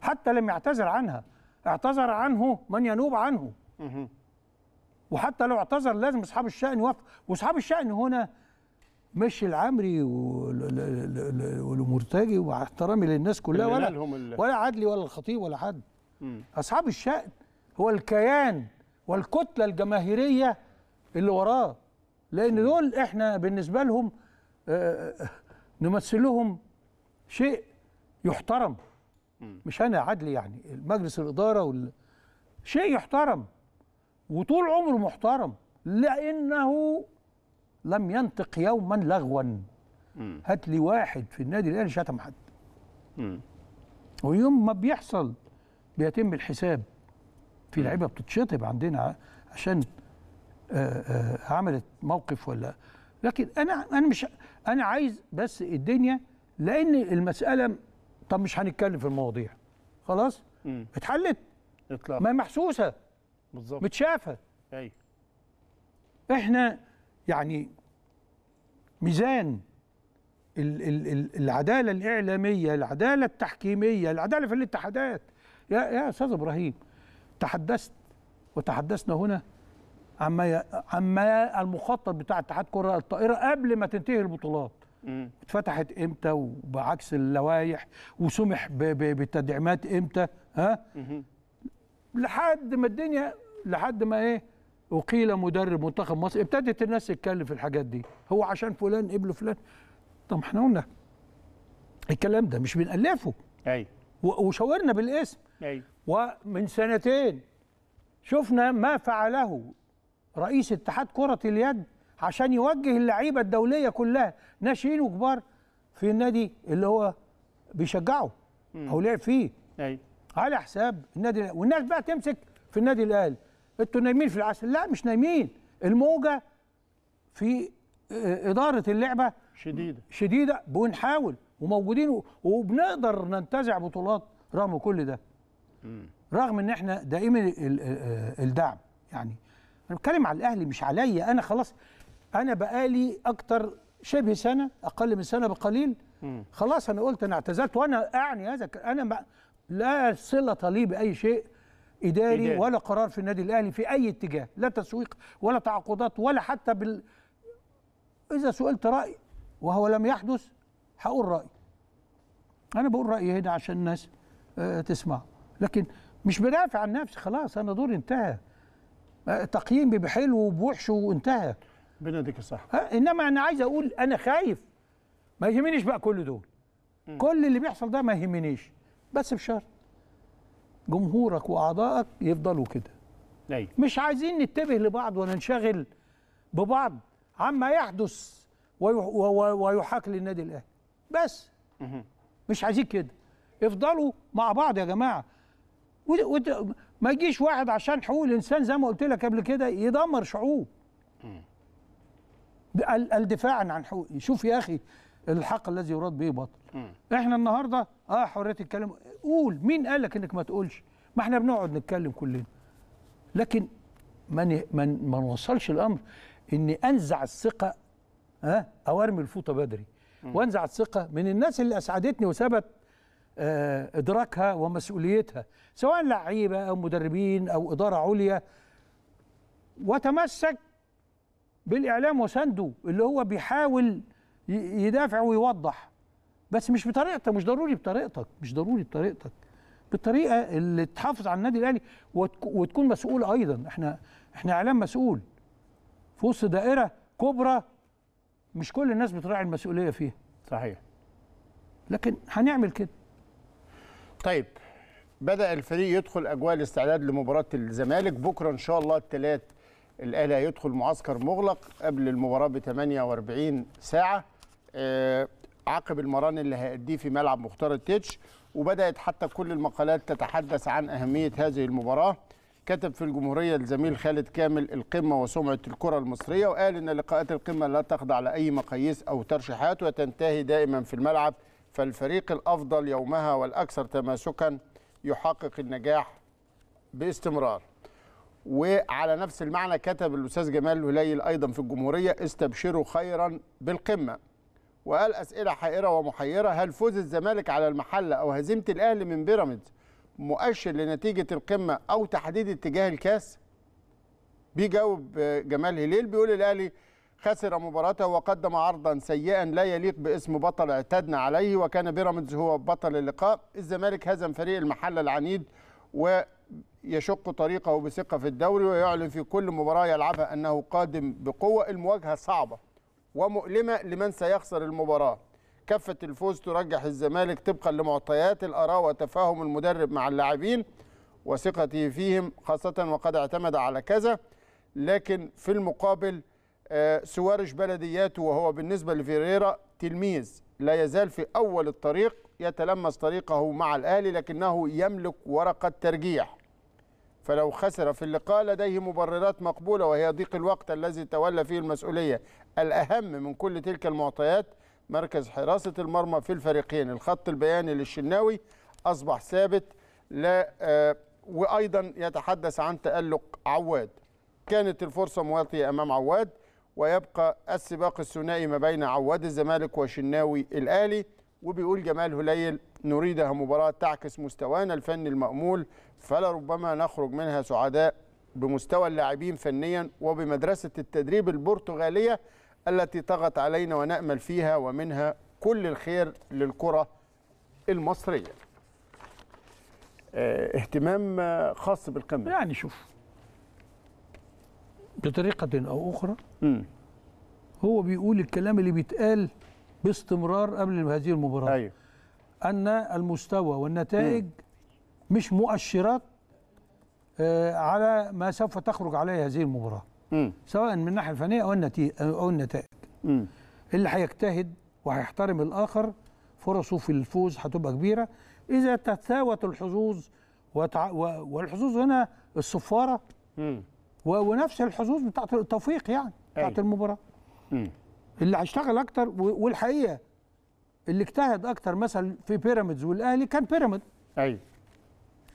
حتى لم يعتذر عنها اعتذر عنه من ينوب عنه وحتى لو اعتذر لازم اصحاب الشأن يوافقوا واصحاب الشأن هنا مش العمري والمرتجي واحترامي للناس كلها ولا ولا عدلي ولا الخطيب ولا حد م. اصحاب الشأن هو الكيان والكتله الجماهيريه اللي وراه لان دول احنا بالنسبه لهم آه، آه، آه، نمثلهم شيء يحترم مش انا عدلي يعني مجلس الاداره وال... شيء يحترم وطول عمره محترم لانه لم ينطق يوما لغوا هات لي واحد في النادي الاهلي شتم حد ويوم ما بيحصل بيتم الحساب في لعيبه بتتشطب عندنا عشان آآ آه، آآ آه، عملت موقف ولا لكن انا انا مش انا عايز بس الدنيا لان المساله طب مش هنتكلم في المواضيع خلاص مم. اتحلت اطلع ما محسوسه بالظبط متشافه ايوه احنا يعني ميزان العداله الاعلاميه العداله التحكيميه العداله في الاتحادات يا يا استاذ ابراهيم تحدثت وتحدثنا هنا عما عما المخطط بتاع اتحاد كره الطائره قبل ما تنتهي البطولات اتفتحت امتى وبعكس اللوائح وسمح بالتدعيمات امتى ها لحد ما الدنيا لحد ما ايه وقيل مدرب منتخب مصر ابتدت الناس تتكلم في الحاجات دي هو عشان فلان قبل فلان طب احنا قلنا الكلام ده مش بنألفه ايوه وشاورنا بالاسم ايوه ومن سنتين شفنا ما فعله رئيس اتحاد كرة اليد عشان يوجه اللعيبة الدولية كلها ناشئين وكبار في النادي اللي هو بيشجعه او لعب فيه ايوه على حساب النادي والناس بقى تمسك في النادي الاهلي انتوا نايمين في العسل لا مش نايمين الموجه في آه، اداره اللعبه شديده شديده بنحاول وموجودين وبنقدر ننتزع بطولات رغم كل ده رغم ان احنا دائما آه، الدعم يعني انا بتكلم على الاهلي مش عليا انا خلاص انا بقالي اكتر شبه سنه اقل من سنه بقليل خلاص انا قلت انا اعتزلت وانا اعني هذا انا ما لا صله لي باي شيء إداري, إداري ولا قرار في النادي الأهلي في أي اتجاه لا تسويق ولا تعاقدات ولا حتى بال إذا سئلت رأي وهو لم يحدث هقول رأي أنا بقول رأيي هنا عشان الناس آه، تسمع لكن مش بدافع عن نفسي خلاص أنا دوري انتهى آه، تقييمي بحلو وبوحش وانتهى ربنا يديك الصحة إنما أنا عايز أقول أنا خايف ما يهمنيش بقى كل دول م. كل اللي بيحصل ده ما يهمنيش بس بشرط جمهورك واعضائك يفضلوا كده أي. أيوة. مش عايزين نتبه لبعض وننشغل ببعض عما يحدث ويحاك للنادي الاهلي بس مش عايزين كده افضلوا مع بعض يا جماعه ما يجيش واحد عشان حقوق الانسان زي ما قلت لك قبل كده يدمر شعوب الدفاع عن حقوق شوف يا اخي الحق الذي يراد به باطل احنا النهارده اه حريه الكلام قول مين قال لك انك ما تقولش ما احنا بنقعد نتكلم كلنا لكن من من ما نوصلش الامر اني انزع الثقه ها آه او ارمي الفوطه بدري وانزع الثقه من الناس اللي اسعدتني وثبت آه ادراكها ومسؤوليتها سواء لعيبه او مدربين او اداره عليا وتمسك بالاعلام وسنده اللي هو بيحاول يدافع ويوضح بس مش بطريقتك مش ضروري بطريقتك مش ضروري بطريقتك بالطريقه اللي تحافظ على النادي الاهلي وتكون مسؤول ايضا احنا احنا اعلام مسؤول في وسط دائره كبرى مش كل الناس بتراعي المسؤوليه فيها صحيح لكن هنعمل كده طيب بدا الفريق يدخل اجواء الاستعداد لمباراه الزمالك بكره ان شاء الله الثلاث الاهلي هيدخل معسكر مغلق قبل المباراه ب 48 ساعه آه، عقب المران اللي هيأديه في ملعب مختار التتش وبدأت حتى كل المقالات تتحدث عن أهمية هذه المباراة كتب في الجمهورية الزميل خالد كامل القمة وسمعة الكرة المصرية وقال إن لقاءات القمة لا تخضع لأي مقاييس أو ترشيحات وتنتهي دائما في الملعب فالفريق الأفضل يومها والأكثر تماسكا يحقق النجاح باستمرار وعلى نفس المعنى كتب الأستاذ جمال الهليل أيضا في الجمهورية استبشروا خيرا بالقمة وقال اسئله حائره ومحيره هل فوز الزمالك على المحله او هزيمه الاهلي من بيراميدز مؤشر لنتيجه القمه او تحديد اتجاه الكاس بيجاوب آه، جمال هليل بيقول الاهلي خسر مباراته وقدم عرضا سيئا لا يليق باسم بطل اعتدنا عليه وكان بيراميدز هو بطل اللقاء الزمالك هزم فريق المحله العنيد ويشق طريقه بثقه في الدوري ويعلن في كل مباراه يلعبها انه قادم بقوه المواجهه صعبه ومؤلمة لمن سيخسر المباراة كفة الفوز ترجح الزمالك طبقا لمعطيات الآراء وتفاهم المدرب مع اللاعبين وثقته فيهم خاصة وقد اعتمد على كذا لكن في المقابل آه، سوارش بلدياته وهو بالنسبة لفيريرا تلميذ لا يزال في أول الطريق يتلمس طريقه مع الأهلي لكنه يملك ورقة ترجيح فلو خسر في اللقاء لديه مبررات مقبولة وهي ضيق الوقت الذي تولى فيه المسؤولية الأهم من كل تلك المعطيات مركز حراسة المرمى في الفريقين الخط البياني للشناوي أصبح ثابت لا آه، وأيضا يتحدث عن تألق عواد كانت الفرصة مواتية أمام عواد ويبقى السباق الثنائي ما بين عواد الزمالك وشناوي الأهلي وبيقول جمال هليل نريدها مباراة تعكس مستوانا الفني المأمول فلربما نخرج منها سعداء بمستوى اللاعبين فنيا وبمدرسة التدريب البرتغالية التي طغت علينا ونأمل فيها ومنها كل الخير للكرة المصرية آه، اهتمام خاص بالقمة يعني شوف بطريقة أو أخرى م. هو بيقول الكلام اللي بيتقال باستمرار قبل هذه المباراة أيوه. أن المستوى والنتائج م. مش مؤشرات آه، على ما سوف تخرج عليه هذه المباراه م. سواء من الناحيه الفنيه او النتيجه او النتائج م. اللي هيجتهد وهيحترم الاخر فرصه في الفوز هتبقى كبيره اذا تثاوت الحظوظ وتع... و... والحظوظ هنا الصفاره و... ونفس الحظوظ بتاعت التوفيق يعني بتاعت أي. المباراه م. اللي هيشتغل اكتر و... والحقيقه اللي اجتهد اكتر مثلا في بيراميدز والاهلي كان بيراميدز ايوه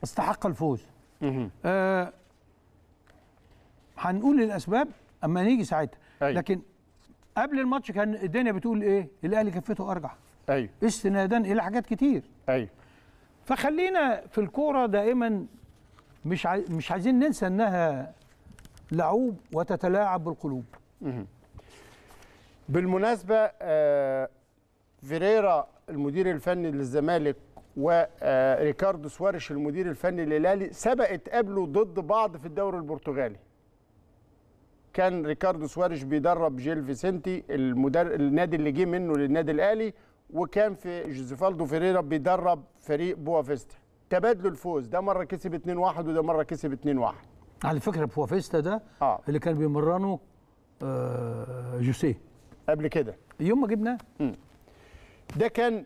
استحق الفوز آه هنقول الاسباب اما نيجي ساعتها أيوة. لكن قبل الماتش كان الدنيا بتقول ايه الاهلي كفته ارجع ايوه استنادا الى حاجات كتير ايوه فخلينا في الكوره دائما مش عاي... مش عايزين ننسى انها لعوب وتتلاعب بالقلوب مه. بالمناسبه آه فيريرا المدير الفني للزمالك وريكاردو سواريش المدير الفني للالي سبقت قبله ضد بعض في الدوري البرتغالي كان ريكاردو سواريش بيدرب جيل فيسنتي المدر... النادي اللي جه منه للنادي الاهلي وكان في جوزيفالدو فيريرا بيدرب فريق بوافيستا تبادلوا الفوز ده مره كسب 2-1 وده مره كسب 2-1 على فكره بوافيستا ده آه. اللي كان بيمرنه آه جوسيه قبل كده يوم ما جبناه ده كان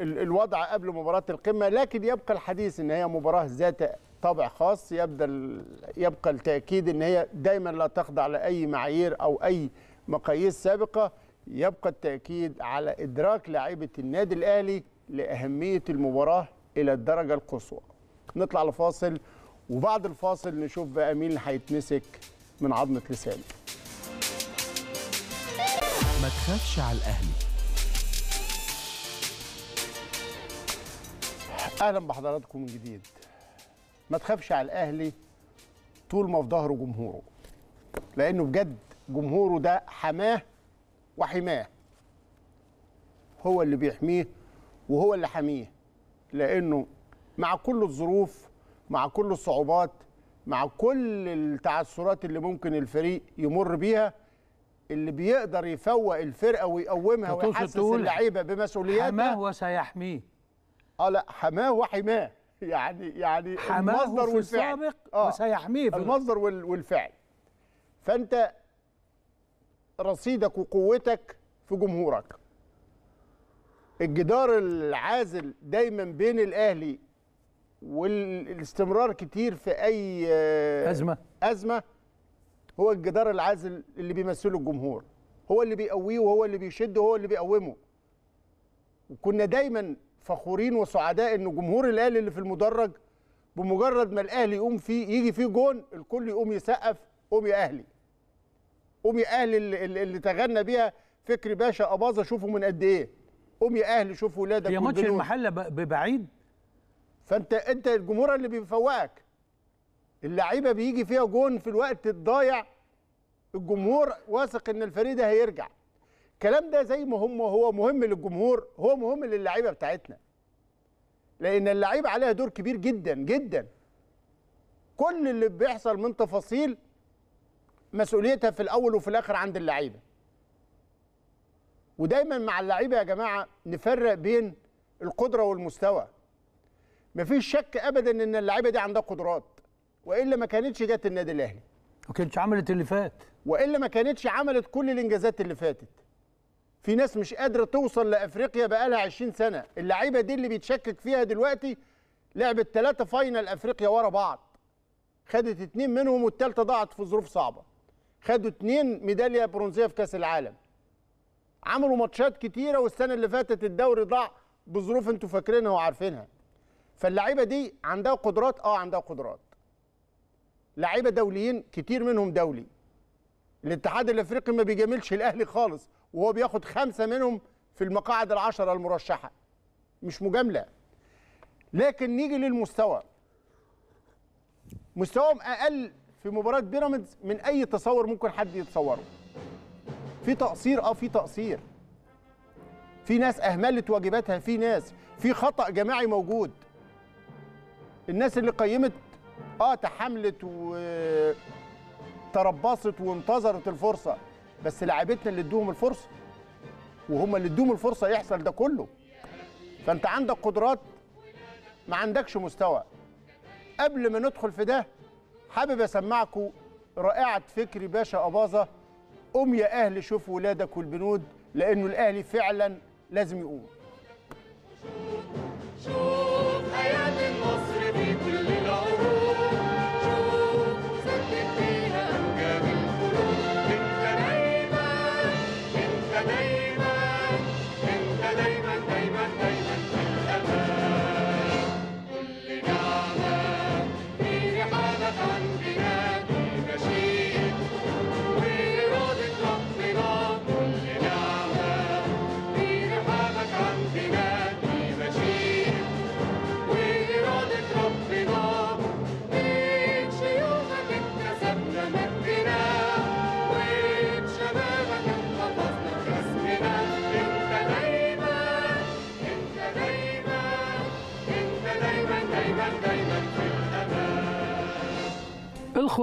الوضع قبل مباراه القمه لكن يبقى الحديث ان هي مباراه ذات طابع خاص يبدا يبقى التاكيد ان هي دايما لا تخضع لاي معايير او اي مقاييس سابقه يبقى التاكيد على ادراك لاعيبه النادي الاهلي لاهميه المباراه الى الدرجه القصوى نطلع لفاصل وبعد الفاصل نشوف بقى مين اللي هيتمسك من عظمه لسانه ما تخافش على الاهلي اهلا بحضراتكم من جديد ما تخافش على الاهلي طول ما في ظهره جمهوره لانه بجد جمهوره ده حماه وحماه هو اللي بيحميه وهو اللي حاميه لانه مع كل الظروف مع كل الصعوبات مع كل التعثرات اللي ممكن الفريق يمر بيها اللي بيقدر يفوق الفرقه ويقومها ويحسس اللعيبه بمسؤولياتها حماه وسيحميه اه لا حماه وحماه يعني يعني حماه المصدر في والفعل السابق آه وسيحميه في المصدر والفعل فانت رصيدك وقوتك في جمهورك الجدار العازل دايما بين الاهلي والاستمرار كتير في اي ازمه ازمه هو الجدار العازل اللي بيمثله الجمهور هو اللي بيقويه وهو اللي بيشده وهو اللي بيقومه وكنا دايما فخورين وسعداء ان جمهور الاهلي اللي في المدرج بمجرد ما الاهلي يقوم فيه يجي فيه جون الكل يقوم يسقف قوم يا اهلي قوم يا اهلي اللي, اللي تغنى بيها فكري باشا اباظه شوفوا من قد ايه قوم يا اهلي شوف ولادك يا ماتش المحله ببعيد فانت انت الجمهور اللي بيفوقك اللعيبه بيجي فيها جون في الوقت الضايع الجمهور واثق ان الفريق ده هيرجع الكلام ده زي ما هم هو مهم للجمهور هو مهم للعيبه بتاعتنا لان اللعيبه عليها دور كبير جدا جدا كل اللي بيحصل من تفاصيل مسؤوليتها في الاول وفي الاخر عند اللعيبه ودايما مع اللعيبه يا جماعه نفرق بين القدره والمستوى مفيش شك ابدا ان اللعيبه دي عندها قدرات والا ما كانتش جت النادي الاهلي ما كانتش عملت اللي فات والا ما كانتش عملت كل الانجازات اللي فاتت في ناس مش قادره توصل لافريقيا بقالها 20 سنه اللعيبه دي اللي بيتشكك فيها دلوقتي لعبت ثلاثه فاينل افريقيا ورا بعض خدت اتنين منهم والثالثه ضاعت في ظروف صعبه خدوا اتنين ميداليه برونزيه في كاس العالم عملوا ماتشات كتيره والسنه اللي فاتت الدوري ضاع بظروف انتوا فاكرينها وعارفينها فاللعيبه دي عندها قدرات اه عندها قدرات لعيبه دوليين كتير منهم دولي الاتحاد الافريقي ما بيجاملش الاهلي خالص وهو بياخد خمسه منهم في المقاعد العشره المرشحه مش مجامله لكن نيجي للمستوى مستواهم اقل في مباراه بيراميدز من اي تصور ممكن حد يتصوره في تقصير اه في تقصير في ناس اهملت واجباتها في ناس في خطا جماعي موجود الناس اللي قيمت اه تحملت وتربصت وانتظرت الفرصه بس لعيبتنا اللي ادوهم الفرصه وهم اللي ادوهم الفرصه يحصل ده كله فانت عندك قدرات ما عندكش مستوى قبل ما ندخل في ده حابب اسمعكم رائعه فكري باشا اباظه قم يا اهل شوف ولادك والبنود لانه الاهلي فعلا لازم يقوم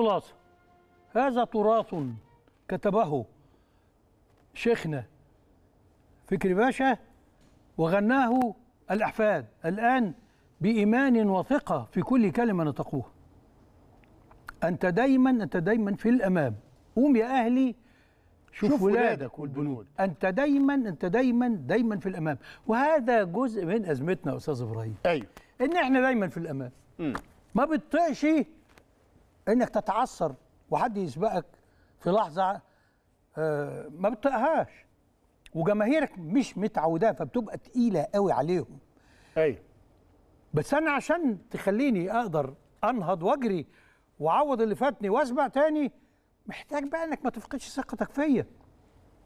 الخلاصة هذا تراث كتبه شيخنا فكري باشا وغناه الأحفاد الآن بإيمان وثقة في كل كلمة نطقوها أنت دايما أنت دايما في الأمام قوم يا أهلي شوف, شوف ولادك والبنود أنت دايما أنت دايما دايما في الأمام وهذا جزء من أزمتنا يا أستاذ إبراهيم أيوه إن إحنا دايما في الأمام م. ما بتطيقش انك تتعثر وحد يسبقك في لحظه آه، ما بتطيقهاش وجماهيرك مش متعوداه فبتبقى تقيله قوي عليهم ايوه بس انا عشان تخليني اقدر انهض واجري واعوض اللي فاتني واسبق تاني محتاج بقى انك ما تفقدش ثقتك فيا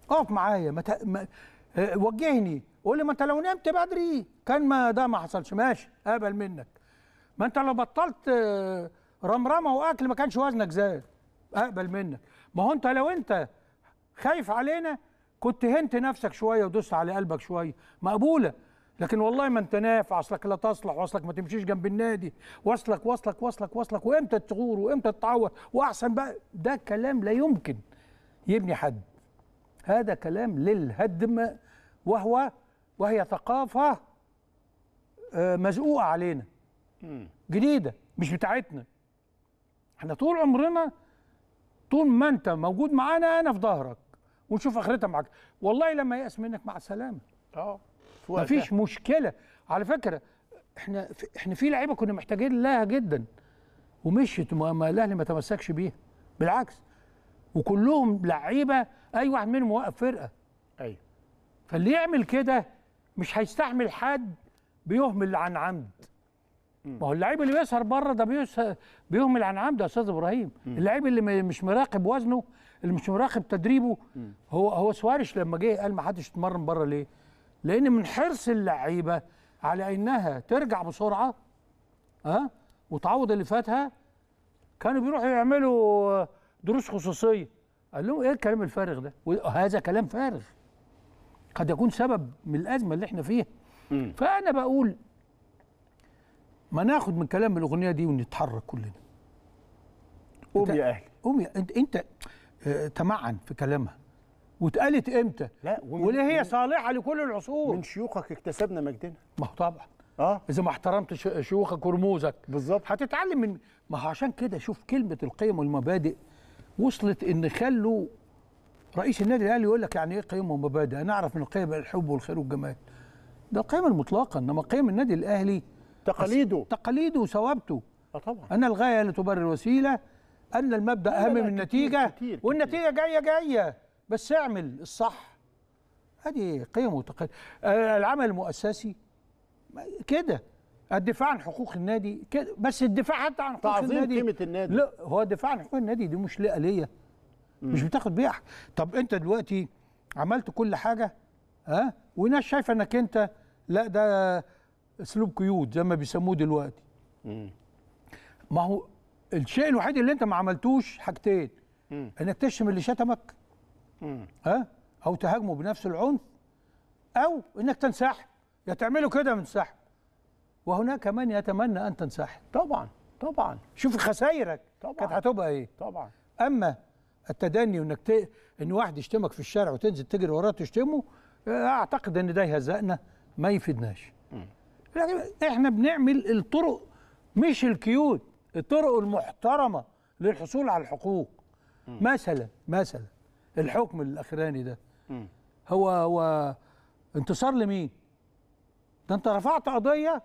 اقف معايا ما, ت... ما... أه... وجهني قول لي ما انت لو نمت بدري كان ما ده ما حصلش ماشي اقبل منك ما انت لو بطلت أه... رمرمه واكل ما كانش وزنك زاد اقبل منك ما هو انت لو انت خايف علينا كنت هنت نفسك شويه ودوس على قلبك شويه مقبوله لكن والله ما انت نافع اصلك لا تصلح واصلك ما تمشيش جنب النادي واصلك واصلك واصلك واصلك وامتى تغور وامتى تتعور واحسن بقى ده كلام لا يمكن يبني حد هذا كلام للهدم وهو وهي ثقافه آه، مزقوقه علينا جديده مش بتاعتنا احنا طول عمرنا طول ما انت موجود معانا انا في ظهرك ونشوف اخرتها معاك والله لما يأس منك مع السلامه اه مفيش مشكله على فكره احنا في احنا في لعيبه كنا محتاجين لها جدا ومشيت ما الاهلي ما تمسكش بيها بالعكس وكلهم لعيبه اي واحد منهم وقف فرقه ايوه فاللي يعمل كده مش هيستحمل حد بيهمل عن عمد ما هو اللعيب اللي بيسهر بره ده بيهمل عن عمد يا استاذ ابراهيم اللعيب اللي مش مراقب وزنه اللي مش مراقب تدريبه هو هو سوارش لما جه قال ما حدش يتمرن بره ليه؟ لان من حرص اللعيبه على انها ترجع بسرعه ها أه؟ وتعوض اللي فاتها كانوا بيروحوا يعملوا دروس خصوصيه قال لهم ايه الكلام الفارغ ده؟ وهذا كلام فارغ قد يكون سبب من الازمه اللي احنا فيها فانا بقول ما ناخد من كلام الاغنيه دي ونتحرك كلنا قوم يا اهلي قوم يا انت انت آه، تمعن في كلامها واتقالت امتى لا وليه هي صالحه لكل العصور من شيوخك اكتسبنا مجدنا ما هو طبعا اه اذا ما احترمت شيوخك ورموزك بالظبط هتتعلم من ما هو عشان كده شوف كلمه القيم والمبادئ وصلت ان خلوا رئيس النادي الاهلي يقول لك يعني ايه قيم ومبادئ انا اعرف ان القيم الحب والخير والجمال ده القيم المطلقه انما قيم النادي الاهلي تقاليده تقاليده وثوابته اه طبعا أن الغاية لا تبرر الوسيلة أن المبدأ أهم من النتيجة كتير كتير والنتيجة جاية جاية بس اعمل الصح هذه قيم وتقاليد آه، العمل المؤسسي كده الدفاع عن حقوق النادي كده بس الدفاع حتى عن حقوق تعظيم النادي قيمه النادي لا هو الدفاع عن حقوق النادي دي مش ليه آلية مش بتاخد بيها طب انت دلوقتي عملت كل حاجه ها والناس شايفه انك انت لا ده اسلوب قيود زي ما بيسموه دلوقتي ما هو الشيء الوحيد اللي انت ما عملتوش حاجتين انك تشتم اللي شتمك مم. ها او تهاجمه بنفس العنف او انك تنسحب يا تعمله كده من سحب وهناك من يتمنى ان تنسحب طبعا طبعا شوف خسايرك كانت هتبقى ايه طبعا اما التدني وانك ت... ان واحد يشتمك في الشارع وتنزل تجري وراه تشتمه اعتقد ان ده يهزقنا ما يفيدناش يعني احنا بنعمل الطرق مش الكيوت الطرق المحترمه للحصول على الحقوق م. مثلا مثلا الحكم الاخراني ده م. هو هو انتصار لمين ده انت رفعت قضيه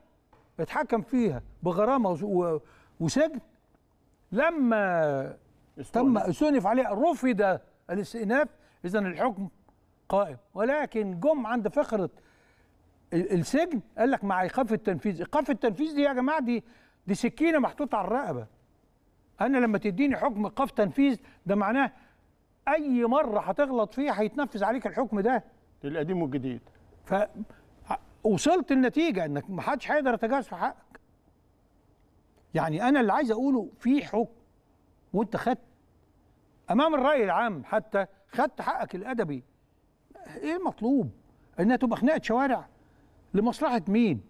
اتحكم فيها بغرامه وسجن لما تم استنف عليه رفض الاستئناف اذا الحكم قائم ولكن جم عند فقره السجن قال لك مع ايقاف التنفيذ ايقاف التنفيذ دي يا جماعه دي دي سكينه محطوطه على الرقبه انا لما تديني حكم ايقاف تنفيذ ده معناه اي مره هتغلط فيها هيتنفذ عليك الحكم ده القديم والجديد ف وصلت النتيجه انك ما حدش هيقدر يتجاوز في حقك يعني انا اللي عايز اقوله في حكم وانت خدت امام الراي العام حتى خدت حقك الادبي ايه المطلوب انها تبقى خناقه شوارع لمصلحه مين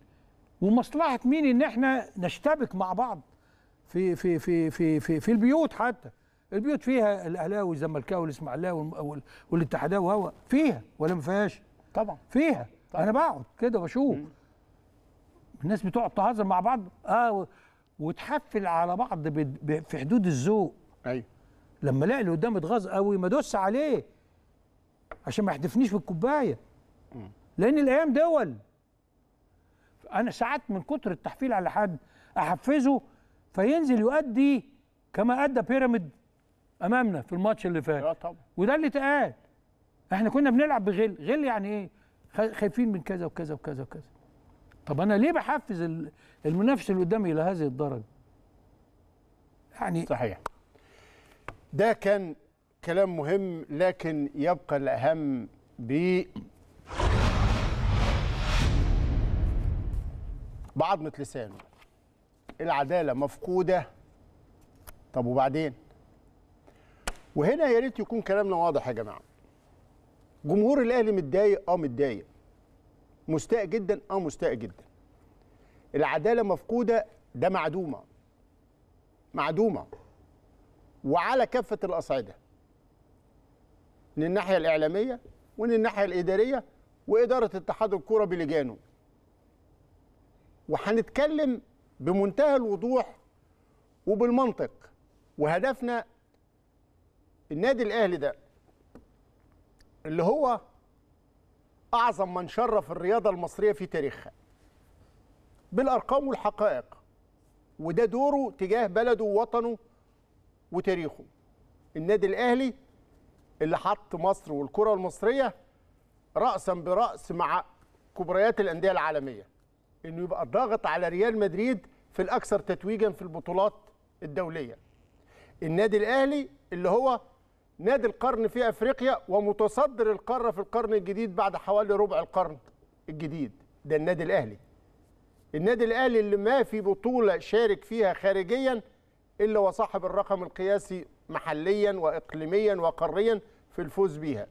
ومصلحه مين ان احنا نشتبك مع بعض في في في في في, في البيوت حتى البيوت فيها الاهلاوي والزملكاوي والاسماعيلاوي والاتحاداوي وهو فيها ولا ما فيهاش طبعا فيها طبعا. انا بقعد كده بشوف الناس بتقعد تهزر مع بعض اه وتحفل على بعض في حدود الذوق ايوه لما الاقي اللي قدامي اتغاظ قوي ما ادوس عليه عشان ما يحدفنيش في الكوبايه لان الايام دول انا ساعات من كتر التحفيل على حد احفزه فينزل يؤدي كما ادى بيراميد امامنا في الماتش اللي فات اه طبعا وده اللي اتقال احنا كنا بنلعب بغل غل يعني ايه خايفين من كذا وكذا وكذا وكذا طب انا ليه بحفز المنافس اللي قدامي الى هذه الدرجه يعني صحيح ده كان كلام مهم لكن يبقى الاهم ب بعضمه لسانه العداله مفقوده طب وبعدين وهنا يا ريت يكون كلامنا واضح يا جماعه جمهور الاهلي متضايق اه متضايق مستاء جدا اه مستاء جدا العداله مفقوده ده معدومه معدومه وعلى كافه الاصعده من الناحيه الاعلاميه ومن الناحيه الاداريه واداره اتحاد الكره بلجانه وهنتكلم بمنتهى الوضوح وبالمنطق وهدفنا النادي الاهلي ده اللي هو اعظم من شرف الرياضه المصريه في تاريخها بالارقام والحقائق وده دوره تجاه بلده ووطنه وتاريخه النادي الاهلي اللي حط مصر والكره المصريه راسا براس مع كبريات الانديه العالميه انه يبقى ضاغط على ريال مدريد في الاكثر تتويجا في البطولات الدوليه النادي الاهلي اللي هو نادي القرن في افريقيا ومتصدر القاره في القرن الجديد بعد حوالي ربع القرن الجديد ده النادي الاهلي النادي الاهلي اللي ما في بطوله شارك فيها خارجيا الا وصاحب الرقم القياسي محليا واقليميا وقاريا في الفوز بيها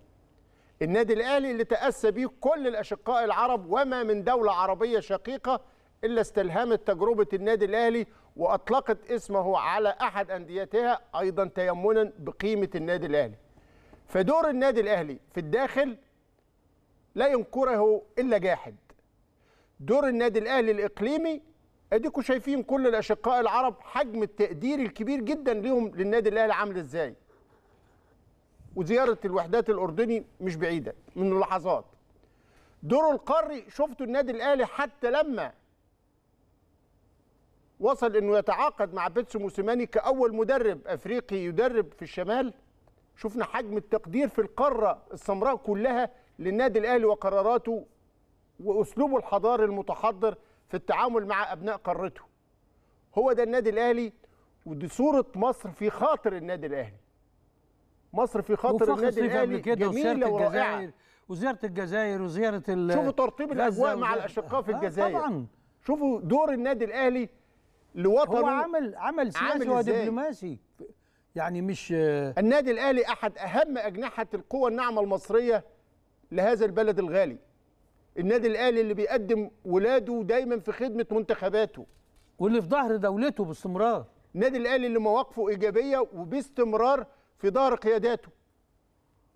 النادي الاهلي اللي تاسى بيه كل الاشقاء العرب وما من دوله عربيه شقيقه الا استلهمت تجربه النادي الاهلي واطلقت اسمه على احد انديتها ايضا تيمنا بقيمه النادي الاهلي. فدور النادي الاهلي في الداخل لا ينكره الا جاحد. دور النادي الاهلي الاقليمي اديكم شايفين كل الاشقاء العرب حجم التقدير الكبير جدا ليهم للنادي الاهلي عامل ازاي. وزياره الوحدات الاردني مش بعيده من لحظات دوره القاري شفتوا النادي الاهلي حتى لما وصل انه يتعاقد مع بيتسو موسيماني كاول مدرب افريقي يدرب في الشمال شفنا حجم التقدير في القاره السمراء كلها للنادي الاهلي وقراراته واسلوبه الحضاري المتحضر في التعامل مع ابناء قارته هو ده النادي الاهلي ودي صوره مصر في خاطر النادي الاهلي مصر في خاطر النادي الاهلي جميله ورائعه وزياره الجزائر وزياره شوفوا ترطيب الاجواء مع الاشقاء في آه، الجزائر آه طبعا شوفوا دور النادي الاهلي لوطنه هو عمل عمل سياسي ودبلوماسي يعني مش النادي الاهلي احد اهم اجنحه القوى الناعمه المصريه لهذا البلد الغالي النادي الاهلي اللي بيقدم ولاده دايما في خدمه منتخباته واللي في ظهر دولته باستمرار النادي الاهلي اللي مواقفه ايجابيه وباستمرار في دار قياداته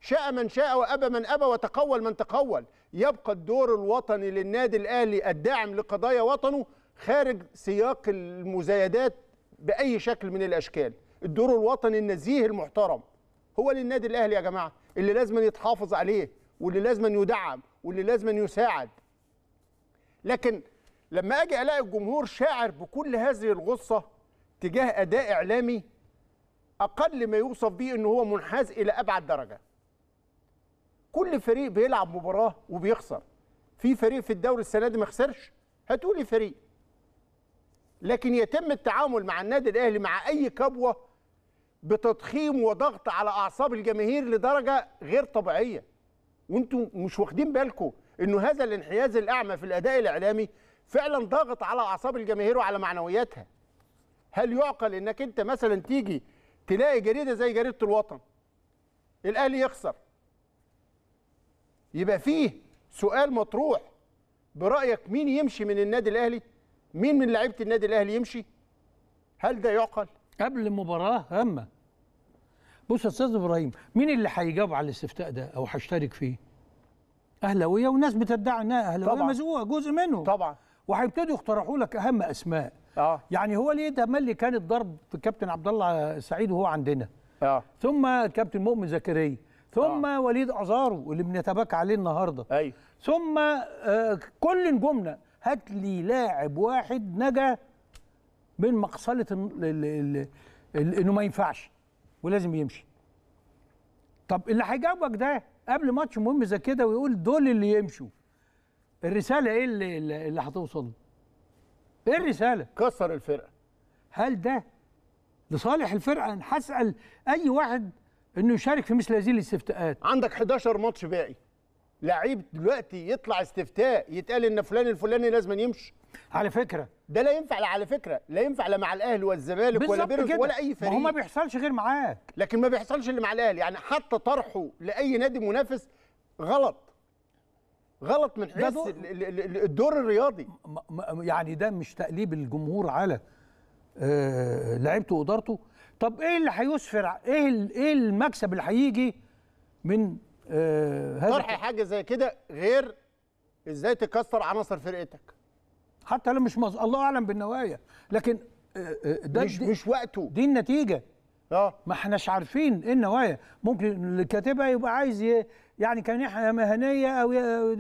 شاء من شاء وأبى من أبى وتقول من تقول يبقى الدور الوطني للنادي الأهلي الداعم لقضايا وطنه خارج سياق المزايدات بأي شكل من الأشكال الدور الوطني النزيه المحترم هو للنادي الأهلي يا جماعة اللي لازم يتحافظ عليه واللي لازم يدعم واللي لازم يساعد لكن لما أجي ألاقي الجمهور شاعر بكل هذه الغصة تجاه أداء إعلامي اقل ما يوصف بيه ان هو منحاز الى ابعد درجه كل فريق بيلعب مباراه وبيخسر في فريق في الدوري السنه دي ما خسرش هتقولي فريق لكن يتم التعامل مع النادي الاهلي مع اي كبوه بتضخيم وضغط على اعصاب الجماهير لدرجه غير طبيعيه وانتم مش واخدين بالكم انه هذا الانحياز الاعمى في الاداء الاعلامي فعلا ضاغط على اعصاب الجماهير وعلى معنوياتها هل يعقل انك انت مثلا تيجي تلاقي جريده زي جريده الوطن الاهلي يخسر يبقى فيه سؤال مطروح برايك مين يمشي من النادي الاهلي مين من لعيبه النادي الاهلي يمشي هل ده يعقل قبل المباراه هامه بص يا استاذ ابراهيم مين اللي هيجاوب على الاستفتاء ده او هيشترك فيه اهلاويه وناس بتدعي انها اهلاويه مزوقه جزء منهم طبعا وهيبتدوا يقترحوا لك اهم اسماء اه يعني هو ليه ده ملي كان الضرب في كابتن عبد الله سعيد وهو عندنا اه ثم كابتن مؤمن زكريا ثم آه. وليد عزارو اللي بنتباكى عليه النهارده ايوه ثم آه كل نجومنا هات لي لاعب واحد نجا من مقصله انه ما ينفعش ولازم يمشي طب اللي هيجاوبك ده قبل ماتش مهم زي كده ويقول دول اللي يمشوا الرساله ايه اللي اللي هتوصل ايه الرساله كسر الفرقه هل ده لصالح الفرقه انا هسال اي واحد انه يشارك في مثل هذه الاستفتاءات عندك 11 ماتش باقي لعيب دلوقتي يطلع استفتاء يتقال ان فلان الفلاني لازم يمشي على فكره ده لا ينفع لا على فكره لا ينفع لا مع الاهلي والزمالك ولا بيراميدز ولا اي فريق ما هو ما بيحصلش غير معاك لكن ما بيحصلش اللي مع الاهلي يعني حتى طرحه لاي نادي منافس غلط غلط من حيث الدور الرياضي يعني ده مش تقليب الجمهور على آه، لعيبته وادارته طب ايه اللي هيسفر ايه ايه المكسب اللي هيجي من آه هذا طرح حاجه زي كده غير ازاي تكسر عناصر فرقتك حتى لو مش مز... الله اعلم بالنوايا لكن آه،, آه ده مش, دي مش وقته دي النتيجه اه ما احناش عارفين ايه النوايا ممكن الكاتبه يبقى عايز يعني كان يحيى مهنيه او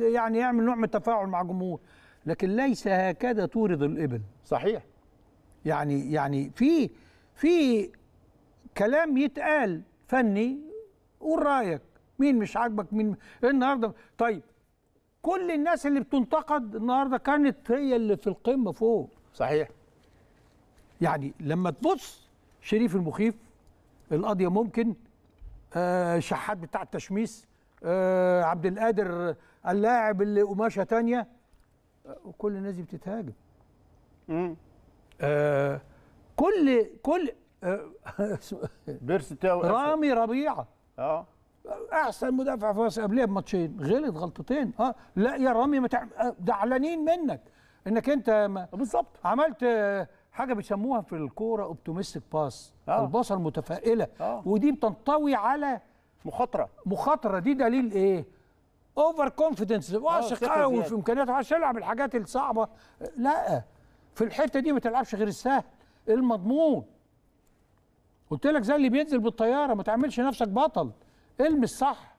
يعني يعمل نوع من التفاعل مع الجمهور لكن ليس هكذا تورد الابل صحيح يعني يعني في في كلام يتقال فني قول رايك مين مش عاجبك مين إيه النهارده طيب كل الناس اللي بتنتقد النهارده كانت هي اللي في القمه فوق صحيح يعني لما تبص شريف المخيف القضيه ممكن آه شحات بتاع التشميس آه عبد القادر اللاعب اللي قماشه تانية وكل آه، الناس دي بتتهاجم آه، كل كل آه بيرس رامي ربيعه اه احسن مدافع في مصر قبليه بماتشين غلط غلطتين اه لا يا رامي ما متع... آه، زعلانين منك انك انت بالظبط عملت حاجه بيسموها في الكوره اوبتوميستك باس آه. الباصه المتفائله آه. ودي بتنطوي على مخاطره مخاطره دي دليل ايه اوفر آه، كونفيدنس واثق قوي في امكانياته عشان يلعب الحاجات الصعبه لا في الحته دي ما تلعبش غير السهل المضمون قلت لك زي اللي بينزل بالطياره ما تعملش نفسك بطل المس إيه صح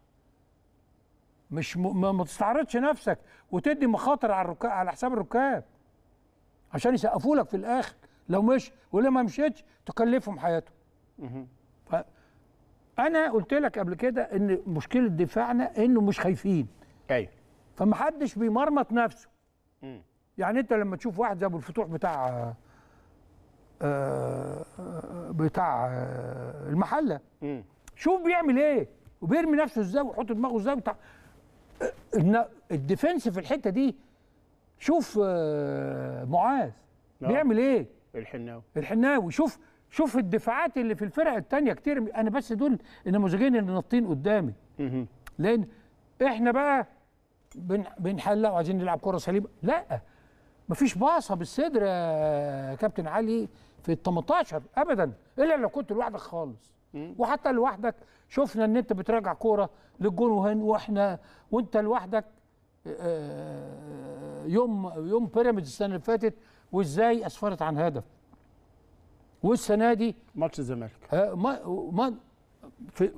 مش م... ما تستعرضش نفسك وتدي مخاطر على الركاب على حساب الركاب عشان يسقفوا لك في الاخر لو مش ولما مشيتش تكلفهم حياتهم انا قلت لك قبل كده ان مشكله دفاعنا انه مش خايفين ايوه فمحدش بيمرمط نفسه م. يعني انت لما تشوف واحد زي ابو الفتوح بتاع آآ آه، آه، آه، بتاع آآ المحله م. شوف بيعمل ايه وبيرمي نفسه ازاي ويحط دماغه ازاي بتاع الديفنس في الحته دي شوف معاذ بيعمل ايه الحناوي الحناوي شوف شوف الدفاعات اللي في الفرق الثانيه كتير انا بس دول النموذجين اللي نطين قدامي لان احنا بقى بنحلق وعايزين نلعب كره سليمه لا مفيش باصه بالصدر يا كابتن علي في ال 18 ابدا الا لو كنت لوحدك خالص وحتى لوحدك شفنا ان انت بتراجع كوره للجون وهن واحنا وانت لوحدك آه، آه، يوم يوم بيراميدز السنه اللي فاتت وازاي اسفرت عن هدف والسنه دي ماتش الزمالك آه ما ما في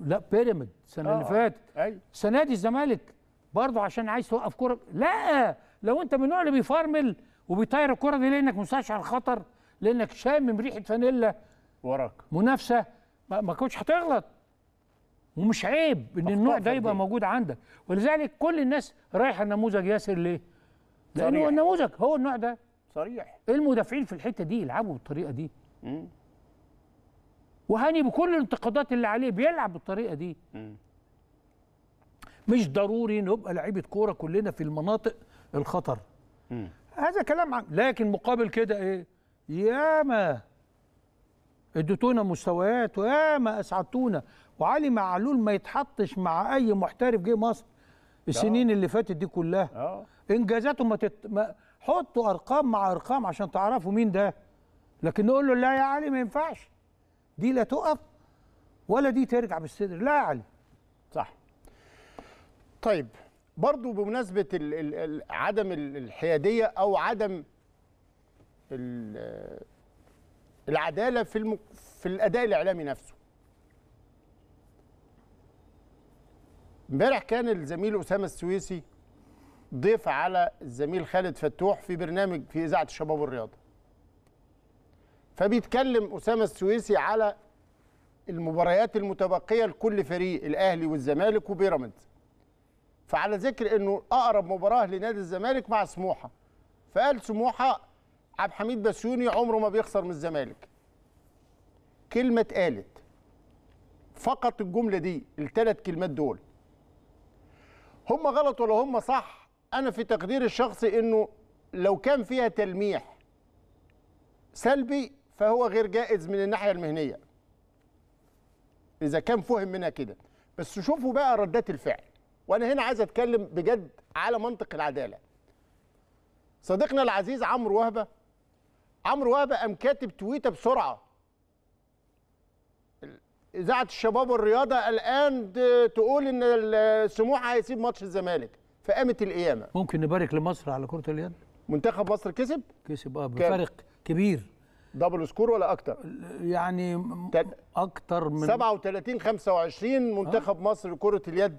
لا بيراميد السنه آه اللي فاتت ايوه السنه دي الزمالك برضه عشان عايز توقف كوره لا لو انت من النوع اللي بيفرمل وبيطير الكوره دي لانك مستشعر خطر لانك شامم ريحه فانيلا وراك منافسه ما, ما كنتش هتغلط ومش عيب ان النوع ده يبقى موجود عندك ولذلك كل الناس رايحه النموذج ياسر ليه؟ لانه النموذج هو النوع ده صريح المدافعين في الحته دي يلعبوا بالطريقه دي مم. وهاني بكل الانتقادات اللي عليه بيلعب بالطريقه دي مم. مش ضروري نبقى لعيبه كوره كلنا في المناطق الخطر مم. هذا كلام عم. لكن مقابل كده ايه ياما اديتونا مستويات وياما اسعدتونا وعلي معلول ما يتحطش مع اي محترف جه مصر السنين اللي فاتت دي كلها اه. انجازاته ما, تت... ما حطوا ارقام مع ارقام عشان تعرفوا مين ده لكن نقول له لا يا علي ما ينفعش دي لا تقف ولا دي ترجع بالصدر لا يا علي صح طيب برضو بمناسبه الـ الـ الـ عدم الحياديه او عدم العداله في المك... في الاداء الاعلامي نفسه امبارح كان الزميل اسامه السويسي ضيف على الزميل خالد فتوح في برنامج في اذاعه الشباب والرياضه فبيتكلم اسامه السويسي على المباريات المتبقيه لكل فريق الاهلي والزمالك وبيراميدز فعلى ذكر انه اقرب مباراه لنادي الزمالك مع سموحه فقال سموحه عبد الحميد بسيوني عمره ما بيخسر من الزمالك كلمه اتقالت فقط الجمله دي الثلاث كلمات دول هم غلط ولا هم صح انا في تقدير الشخصي انه لو كان فيها تلميح سلبي فهو غير جائز من الناحيه المهنيه اذا كان فهم منها كده بس شوفوا بقى ردات الفعل وانا هنا عايز اتكلم بجد على منطق العداله صديقنا العزيز عمرو وهبه عمرو وهبه قام كاتب تويته بسرعه اذاعه الشباب والرياضه الان تقول ان السموحه هيسيب ماتش الزمالك في قامه القيامه ممكن نبارك لمصر على كره اليد منتخب مصر كسب كسب اه بفارق كبير دبل سكور ولا اكتر يعني اكتر من 37 25 منتخب آه. مصر لكره اليد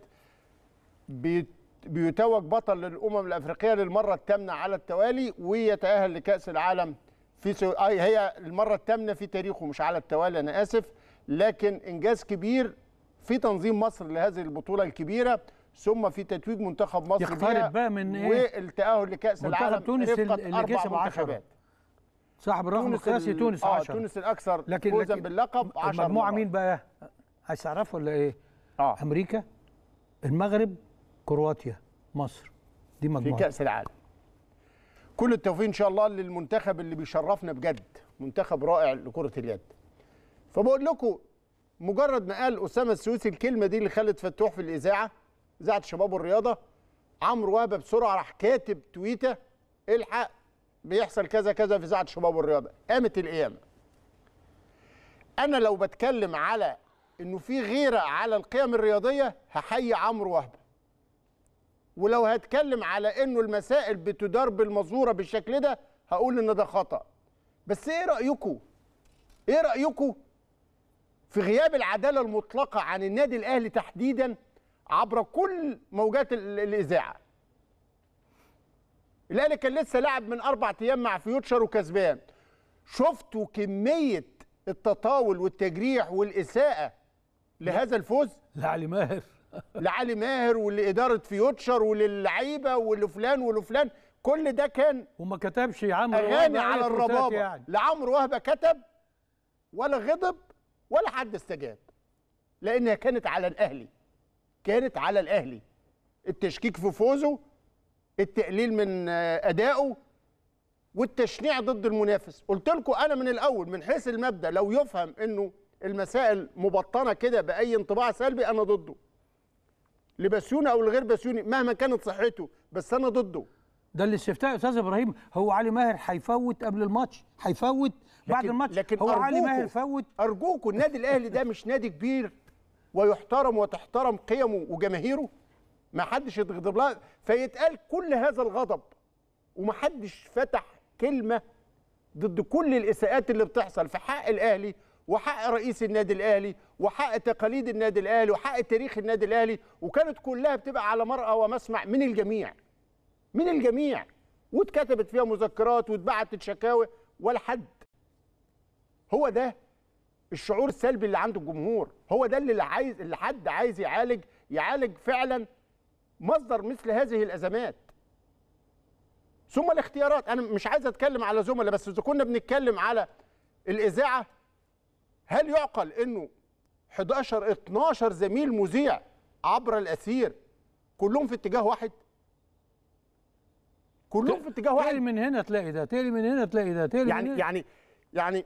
بيتوج بطل للامم الافريقيه للمره الثامنه على التوالي ويتاهل لكاس العالم في سو... آه هي المره الثامنه في تاريخه مش على التوالي انا اسف لكن انجاز كبير في تنظيم مصر لهذه البطوله الكبيره ثم في تتويج منتخب مصر يقترب بقى من ايه والتاهل لكاس العالم منتخب تونس اللي كسب منتخبات صاحب الرقم القياسي تونس 10 اه تونس الاكثر لكن فوزا باللقب 10 المجموعه مين بقى عايز تعرفوا ولا ايه اه امريكا المغرب كرواتيا مصر دي مجموعه في كاس العالم كل التوفيق ان شاء الله للمنتخب اللي بيشرفنا بجد منتخب رائع لكره اليد فبقول لكم مجرد ما قال اسامه السويسي الكلمه دي اللي خلت فتوح في الاذاعه اذاعه الشباب والرياضه عمرو وهبه بسرعه راح كاتب تويته الحق بيحصل كذا كذا في اذاعه الشباب والرياضه قامت القيامه انا لو بتكلم على انه في غيره على القيم الرياضيه هحيي عمرو وهبه ولو هتكلم على انه المسائل بتدار بالمزوره بالشكل ده هقول ان ده خطا بس ايه رايكم ايه رايكم في غياب العداله المطلقه عن النادي الاهلي تحديدا عبر كل موجات الاذاعه الاهلي كان لسه لاعب من اربع ايام مع فيوتشر وكسبان شفتوا كميه التطاول والتجريح والاساءه لهذا الفوز لعلي ماهر لعلي ماهر ولاداره فيوتشر وللعيبه ولفلان ولفلان كل ده كان وما كتبش عمرو اغاني على الربابه يعني. لعمرو وهبه كتب ولا غضب ولا حد استجاب لانها كانت على الاهلي كانت على الاهلي التشكيك في فوزه التقليل من آه، ادائه والتشنيع ضد المنافس قلت لكم انا من الاول من حيث المبدا لو يفهم انه المسائل مبطنه كده باي انطباع سلبي انا ضده لبسيوني او لغير بسيوني مهما كانت صحته بس انا ضده ده اللي شفتها يا استاذ ابراهيم هو علي ماهر هيفوت قبل الماتش هيفوت بعد الماتش لكن هو علي ماهر فوت ارجوكم النادي الاهلي ده مش نادي كبير ويحترم وتحترم قيمه وجماهيره ما حدش يتغضب لها فيتقال كل هذا الغضب ومحدش فتح كلمه ضد كل الاساءات اللي بتحصل في حق الاهلي وحق رئيس النادي الاهلي وحق تقاليد النادي الاهلي وحق تاريخ النادي الاهلي وكانت كلها بتبقى على مرأى ومسمع من الجميع من الجميع واتكتبت فيها مذكرات واتبعتت شكاوى ولا حد هو ده الشعور السلبي اللي عند الجمهور هو ده اللي عايز اللي حد عايز يعالج يعالج فعلا مصدر مثل هذه الازمات ثم الاختيارات انا مش عايز اتكلم على زملاء بس اذا كنا بنتكلم على الاذاعه هل يعقل انه 11 12 زميل مذيع عبر الاثير كلهم في اتجاه واحد كلهم في اتجاه واحد تقلي من هنا تلاقي ده تقلي من هنا تلاقي ده تقلي يعني من هنا. يعني يعني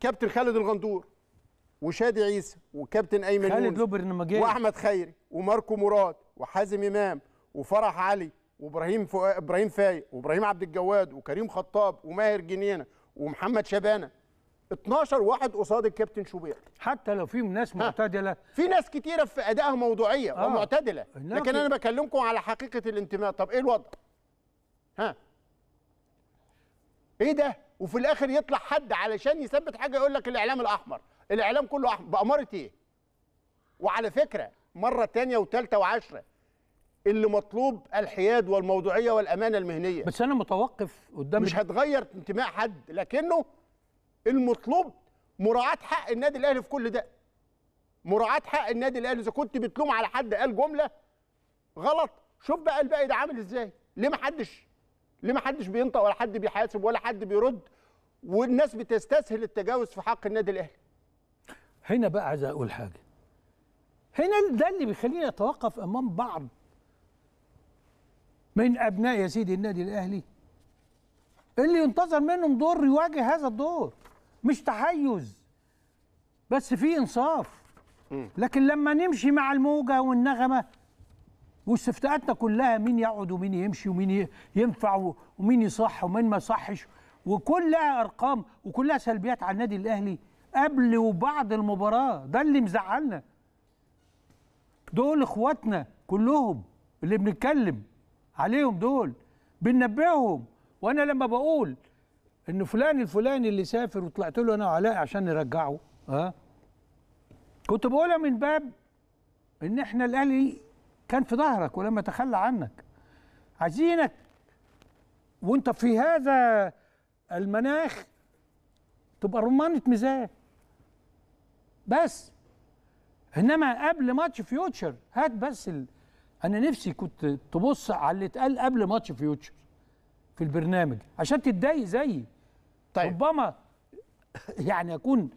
كابتن خالد الغندور وشادي عيسى وكابتن ايمن خالد لوبر لما جه واحمد خيري وماركو مراد وحازم امام وفرح علي وابراهيم ف... ابراهيم فايق وابراهيم عبد الجواد وكريم خطاب وماهر جنينه ومحمد شبانه 12 واحد قصاد الكابتن شوبير حتى لو في ناس معتدله في ناس كتيره في ادائها موضوعيه آه. ومعتدله نعم. لكن انا بكلمكم على حقيقه الانتماء طب ايه الوضع ها ايه ده وفي الاخر يطلع حد علشان يثبت حاجه يقول لك الاعلام الاحمر الاعلام كله احمر باماره ايه وعلى فكره مره تانية وثالثه وعشره اللي مطلوب الحياد والموضوعيه والامانه المهنيه بس انا متوقف قدام مش هتغير انتماء حد لكنه المطلوب مراعاه حق النادي الاهلي في كل ده مراعاه حق النادي الاهلي اذا كنت بتلوم على حد قال جمله غلط شوف بقى الباقي ده عامل ازاي ليه ما حدش ليه ما حدش بينطق ولا حد بيحاسب ولا حد بيرد والناس بتستسهل التجاوز في حق النادي الاهلي هنا بقى عايز اقول حاجه هنا ده اللي بيخليني اتوقف امام بعض من ابناء يا سيدي النادي الاهلي اللي ينتظر منهم دور يواجه هذا الدور مش تحيز بس في انصاف لكن لما نمشي مع الموجه والنغمه واستفتاءاتنا كلها مين يقعد ومين يمشي ومين ينفع ومين يصح ومين ما يصحش وكلها ارقام وكلها سلبيات على النادي الاهلي قبل وبعد المباراه ده اللي مزعلنا دول اخواتنا كلهم اللي بنتكلم عليهم دول بننبههم وانا لما بقول ان فلان الفلاني اللي سافر وطلعت له انا وعلاء عشان نرجعه ها كنت بقولها من باب ان احنا الاهلي كان في ظهرك ولما تخلى عنك عايزينك وانت في هذا المناخ تبقى رمانة ميزان بس انما قبل ماتش فيوتشر هات بس ال... انا نفسي كنت تبص على اللي اتقال قبل ماتش فيوتشر في البرنامج عشان تتضايق زيي طيب ربما يعني اكون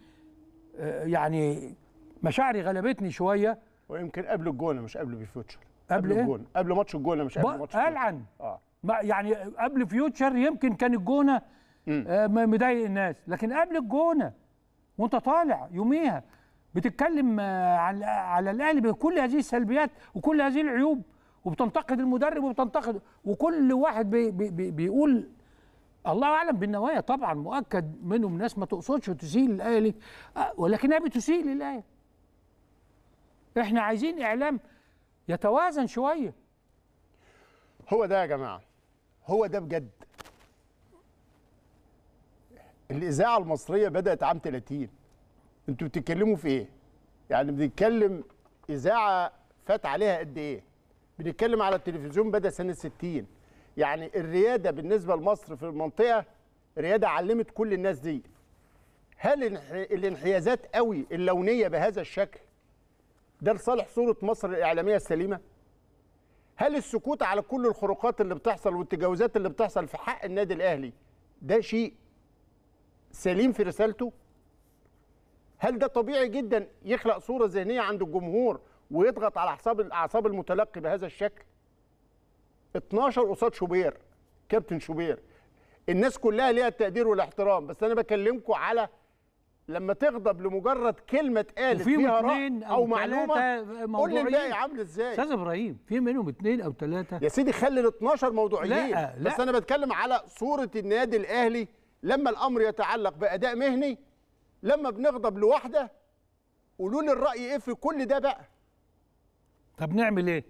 آه، يعني مشاعري غلبتني شويه ويمكن قبل الجونه مش قبل بفيوتشر قبل إيه؟ الجونه قبل ماتش الجونه مش قبل ماتش العن اه يعني قبل فيوتشر يمكن كان الجونه آه مضايق الناس لكن قبل الجونه وانت طالع يوميها بتتكلم آه، على على الاهلي بكل هذه السلبيات وكل هذه العيوب وبتنتقد المدرب وبتنتقد وكل واحد بي بي بيقول الله اعلم بالنوايا طبعا مؤكد منهم ناس ما تقصدش تسيء للاهلي آه، ولكنها بتسيء للاهلي احنا عايزين اعلام يتوازن شويه هو ده يا جماعه هو ده بجد الاذاعه المصريه بدات عام 30 انتوا بتتكلموا في ايه يعني بنتكلم اذاعه فات عليها قد ايه بنتكلم على التلفزيون بدا سنه 60 يعني الرياده بالنسبه لمصر في المنطقه رياده علمت كل الناس دي هل الانحيازات قوي اللونيه بهذا الشكل ده لصالح صوره مصر الاعلاميه السليمه هل السكوت على كل الخروقات اللي بتحصل والتجاوزات اللي بتحصل في حق النادي الاهلي ده شيء سليم في رسالته هل ده طبيعي جدا يخلق صوره ذهنيه عند الجمهور ويضغط على اعصاب الاعصاب المتلقي بهذا الشكل 12 قصاد شوبير كابتن شوبير الناس كلها ليها التقدير والاحترام بس انا بكلمكم على لما تغضب لمجرد كلمه اتقالت فيها رأي او, أو معلومه قول لي الباقي عامل ازاي استاذ ابراهيم في منهم اثنين او ثلاثه يا سيدي خلي ال 12 موضوعيين لا لا بس انا بتكلم على صوره النادي الاهلي لما الامر يتعلق باداء مهني لما بنغضب لواحده قولوا لي الراي ايه في كل ده بقى طب نعمل ايه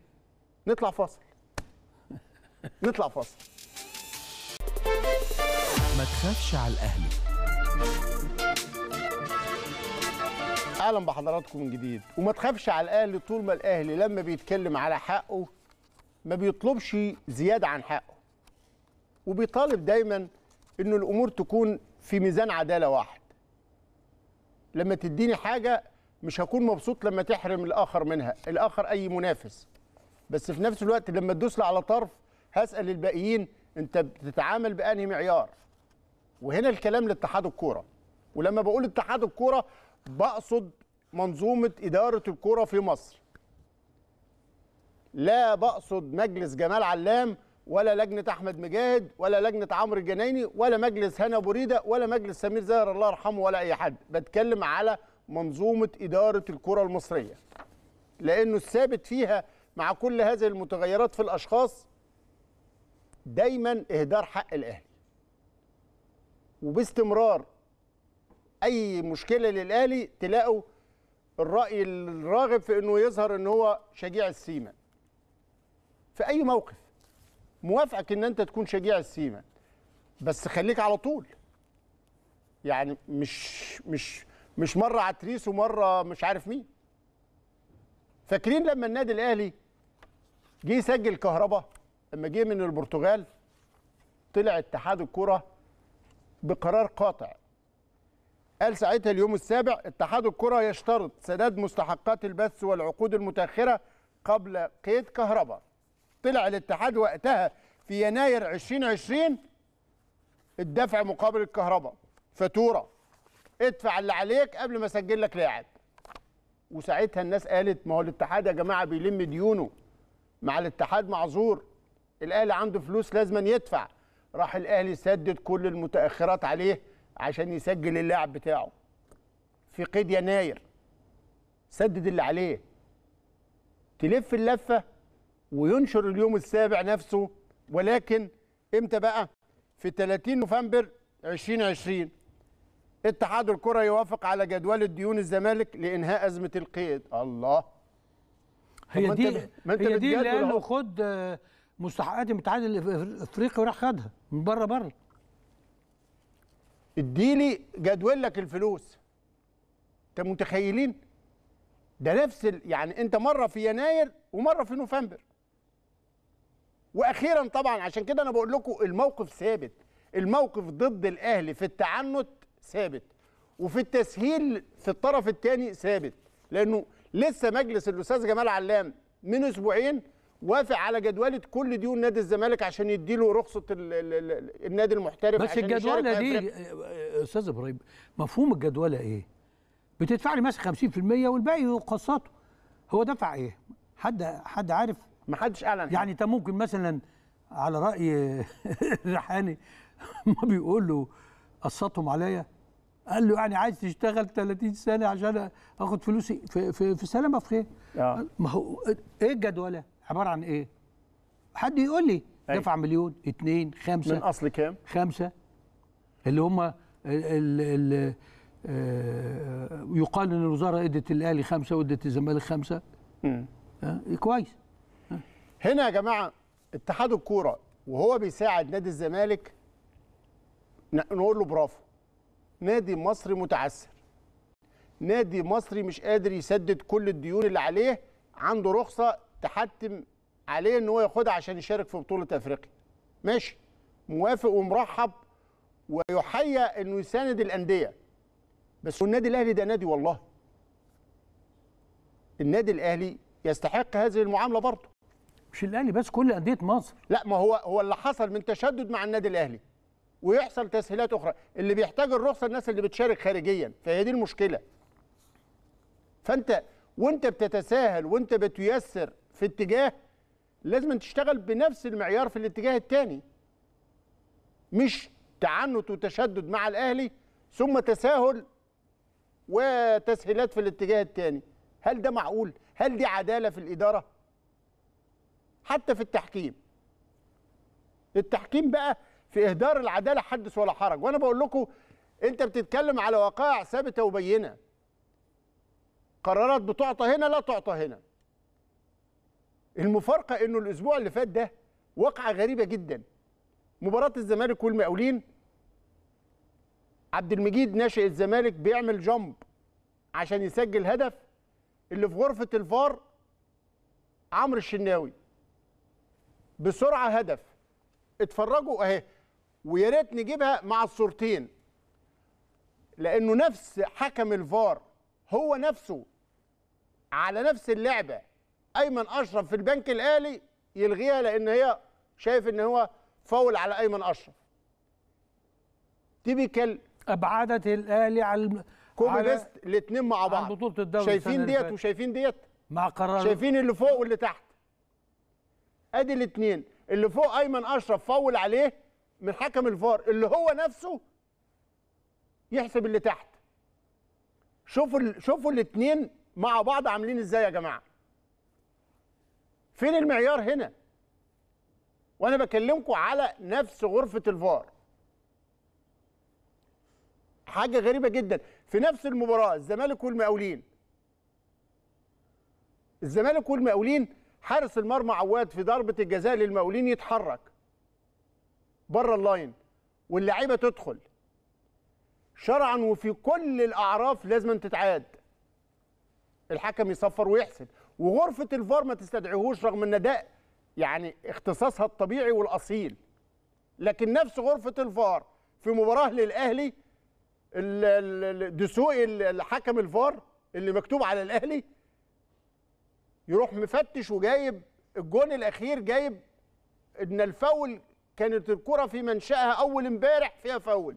نطلع فاصل نطلع فاصل ما تخافش على الاهلي اهلا بحضراتكم من جديد وما تخافش على الاهلي طول ما الاهلي لما بيتكلم على حقه ما بيطلبش زياده عن حقه وبيطالب دايما انه الامور تكون في ميزان عداله واحد لما تديني حاجه مش هكون مبسوط لما تحرم الاخر منها الاخر اي منافس بس في نفس الوقت لما تدوس على طرف هسال الباقيين انت بتتعامل بانهي معيار وهنا الكلام لاتحاد الكوره ولما بقول اتحاد الكوره بقصد منظومة إدارة الكرة في مصر لا بقصد مجلس جمال علام ولا لجنة أحمد مجاهد ولا لجنة عمرو الجنايني ولا مجلس هنا بريدة ولا مجلس سمير زاهر الله يرحمه ولا أي حد بتكلم على منظومة إدارة الكرة المصرية لأنه الثابت فيها مع كل هذه المتغيرات في الأشخاص دايما إهدار حق الأهلي وباستمرار اي مشكله للاهلي تلاقوا الراي الراغب في انه يظهر ان هو شجيع السيما في اي موقف موافقك ان انت تكون شجيع السيما بس خليك على طول يعني مش مش مش مره عتريس ومره مش عارف مين فاكرين لما النادي الاهلي جه يسجل كهربا لما جه من البرتغال طلع اتحاد الكره بقرار قاطع قال ساعتها اليوم السابع اتحاد الكره يشترط سداد مستحقات البث والعقود المتاخره قبل قيد كهرباء طلع الاتحاد وقتها في يناير 2020 الدفع مقابل الكهرباء فاتوره ادفع اللي عليك قبل ما اسجل لك لاعب وساعتها الناس قالت ما هو الاتحاد يا جماعه بيلم ديونه مع الاتحاد معذور الاهلي عنده فلوس لازما يدفع راح الاهلي سدد كل المتاخرات عليه عشان يسجل اللاعب بتاعه في قيد يناير سدد اللي عليه تلف اللفه وينشر اليوم السابع نفسه ولكن امتى بقى في 30 نوفمبر 2020 اتحاد الكره يوافق على جدول الديون الزمالك لانهاء ازمه القيد الله هي دي ما انت هي دي اللي قال له خد آه، مستحقات الاتحاد الافريقي وراح خدها من بره بره اديلي جدول لك الفلوس انت متخيلين ده نفس ال... يعني انت مره في يناير ومره في نوفمبر واخيرا طبعا عشان كده انا بقول لكم الموقف ثابت الموقف ضد الاهلي في التعنت ثابت وفي التسهيل في الطرف الثاني ثابت لانه لسه مجلس الاستاذ جمال علام من اسبوعين وافق على جدوله كل ديون نادي الزمالك عشان يديله رخصه الـ الـ الـ النادي المحترف بس الجدوله دي استاذ ابراهيم مفهوم الجدوله ايه؟ بتدفع لي مثلا 50% والباقي يقسطه هو دفع ايه؟ حد حد عارف؟ ما حدش اعلن يعني انت ممكن مثلا على راي الريحاني ما بيقول له قسطهم عليا قال له يعني عايز تشتغل 30 سنه عشان اخد فلوسي في في, في سلامه في خير آه. ما هو ايه الجدوله؟ عباره عن ايه حد يقول لي أي. دفع مليون اثنين خمسة من اصل كام خمسة اللي هم ال ال ال آه، يقال ان الوزاره ادت الاهلي خمسه وادت الزمالك خمسه امم كويس هنا يا جماعه اتحاد الكوره وهو بيساعد نادي الزمالك نقول له برافو نادي مصري متعثر نادي مصري مش قادر يسدد كل الديون اللي عليه عنده رخصه تحتم عليه ان هو ياخدها عشان يشارك في بطوله افريقيا ماشي موافق ومرحب ويحيى انه يساند الانديه بس والنادي الاهلي ده نادي والله النادي الاهلي يستحق هذه المعامله برضه مش الاهلي بس كل انديه مصر لا ما هو هو اللي حصل من تشدد مع النادي الاهلي ويحصل تسهيلات اخرى اللي بيحتاج الرخصه الناس اللي بتشارك خارجيا فهي دي المشكله فانت وانت بتتساهل وانت بتيسر في اتجاه لازم تشتغل بنفس المعيار في الاتجاه الثاني مش تعنت وتشدد مع الاهلي ثم تساهل وتسهيلات في الاتجاه الثاني هل ده معقول هل دي عداله في الاداره حتى في التحكيم التحكيم بقى في اهدار العداله حدث ولا حرج وانا بقول لكم انت بتتكلم على وقائع ثابته وبينه قرارات بتعطى هنا لا تعطى هنا المفارقه انه الاسبوع اللي فات ده واقعه غريبه جدا مباراه الزمالك والمقاولين عبد المجيد ناشئ الزمالك بيعمل جامب عشان يسجل هدف اللي في غرفه الفار عمرو الشناوي بسرعه هدف اتفرجوا اهي ويا ريت نجيبها مع الصورتين لانه نفس حكم الفار هو نفسه على نفس اللعبه ايمن اشرف في البنك الاهلي يلغيها لان هي شايف ان هو فاول على ايمن اشرف تيبيكال ابعدت الاهلي على كوبي بيست الاثنين مع بعض بطوله الدوري شايفين ديت وشايفين ديت مع قرار شايفين اللي فوق واللي تحت ادي الاثنين اللي فوق ايمن اشرف فاول عليه من حكم الفار اللي هو نفسه يحسب اللي تحت شوفوا شوفوا الاثنين مع بعض عاملين ازاي يا جماعه فين المعيار هنا وانا بكلمكم على نفس غرفه الفار حاجه غريبه جدا في نفس المباراه الزمالك والمقاولين الزمالك والمقاولين حارس المرمى عواد في ضربه الجزاء للمقاولين يتحرك بره اللاين واللعيبه تدخل شرعا وفي كل الاعراف لازم تتعاد الحكم يصفر ويحسب وغرفه الفار ما تستدعيهوش رغم ان ده يعني اختصاصها الطبيعي والاصيل لكن نفس غرفه الفار في مباراه للاهلي دسوق الحكم الفار اللي مكتوب على الاهلي يروح مفتش وجايب الجون الاخير جايب ان الفاول كانت الكره في منشاها اول امبارح فيها فاول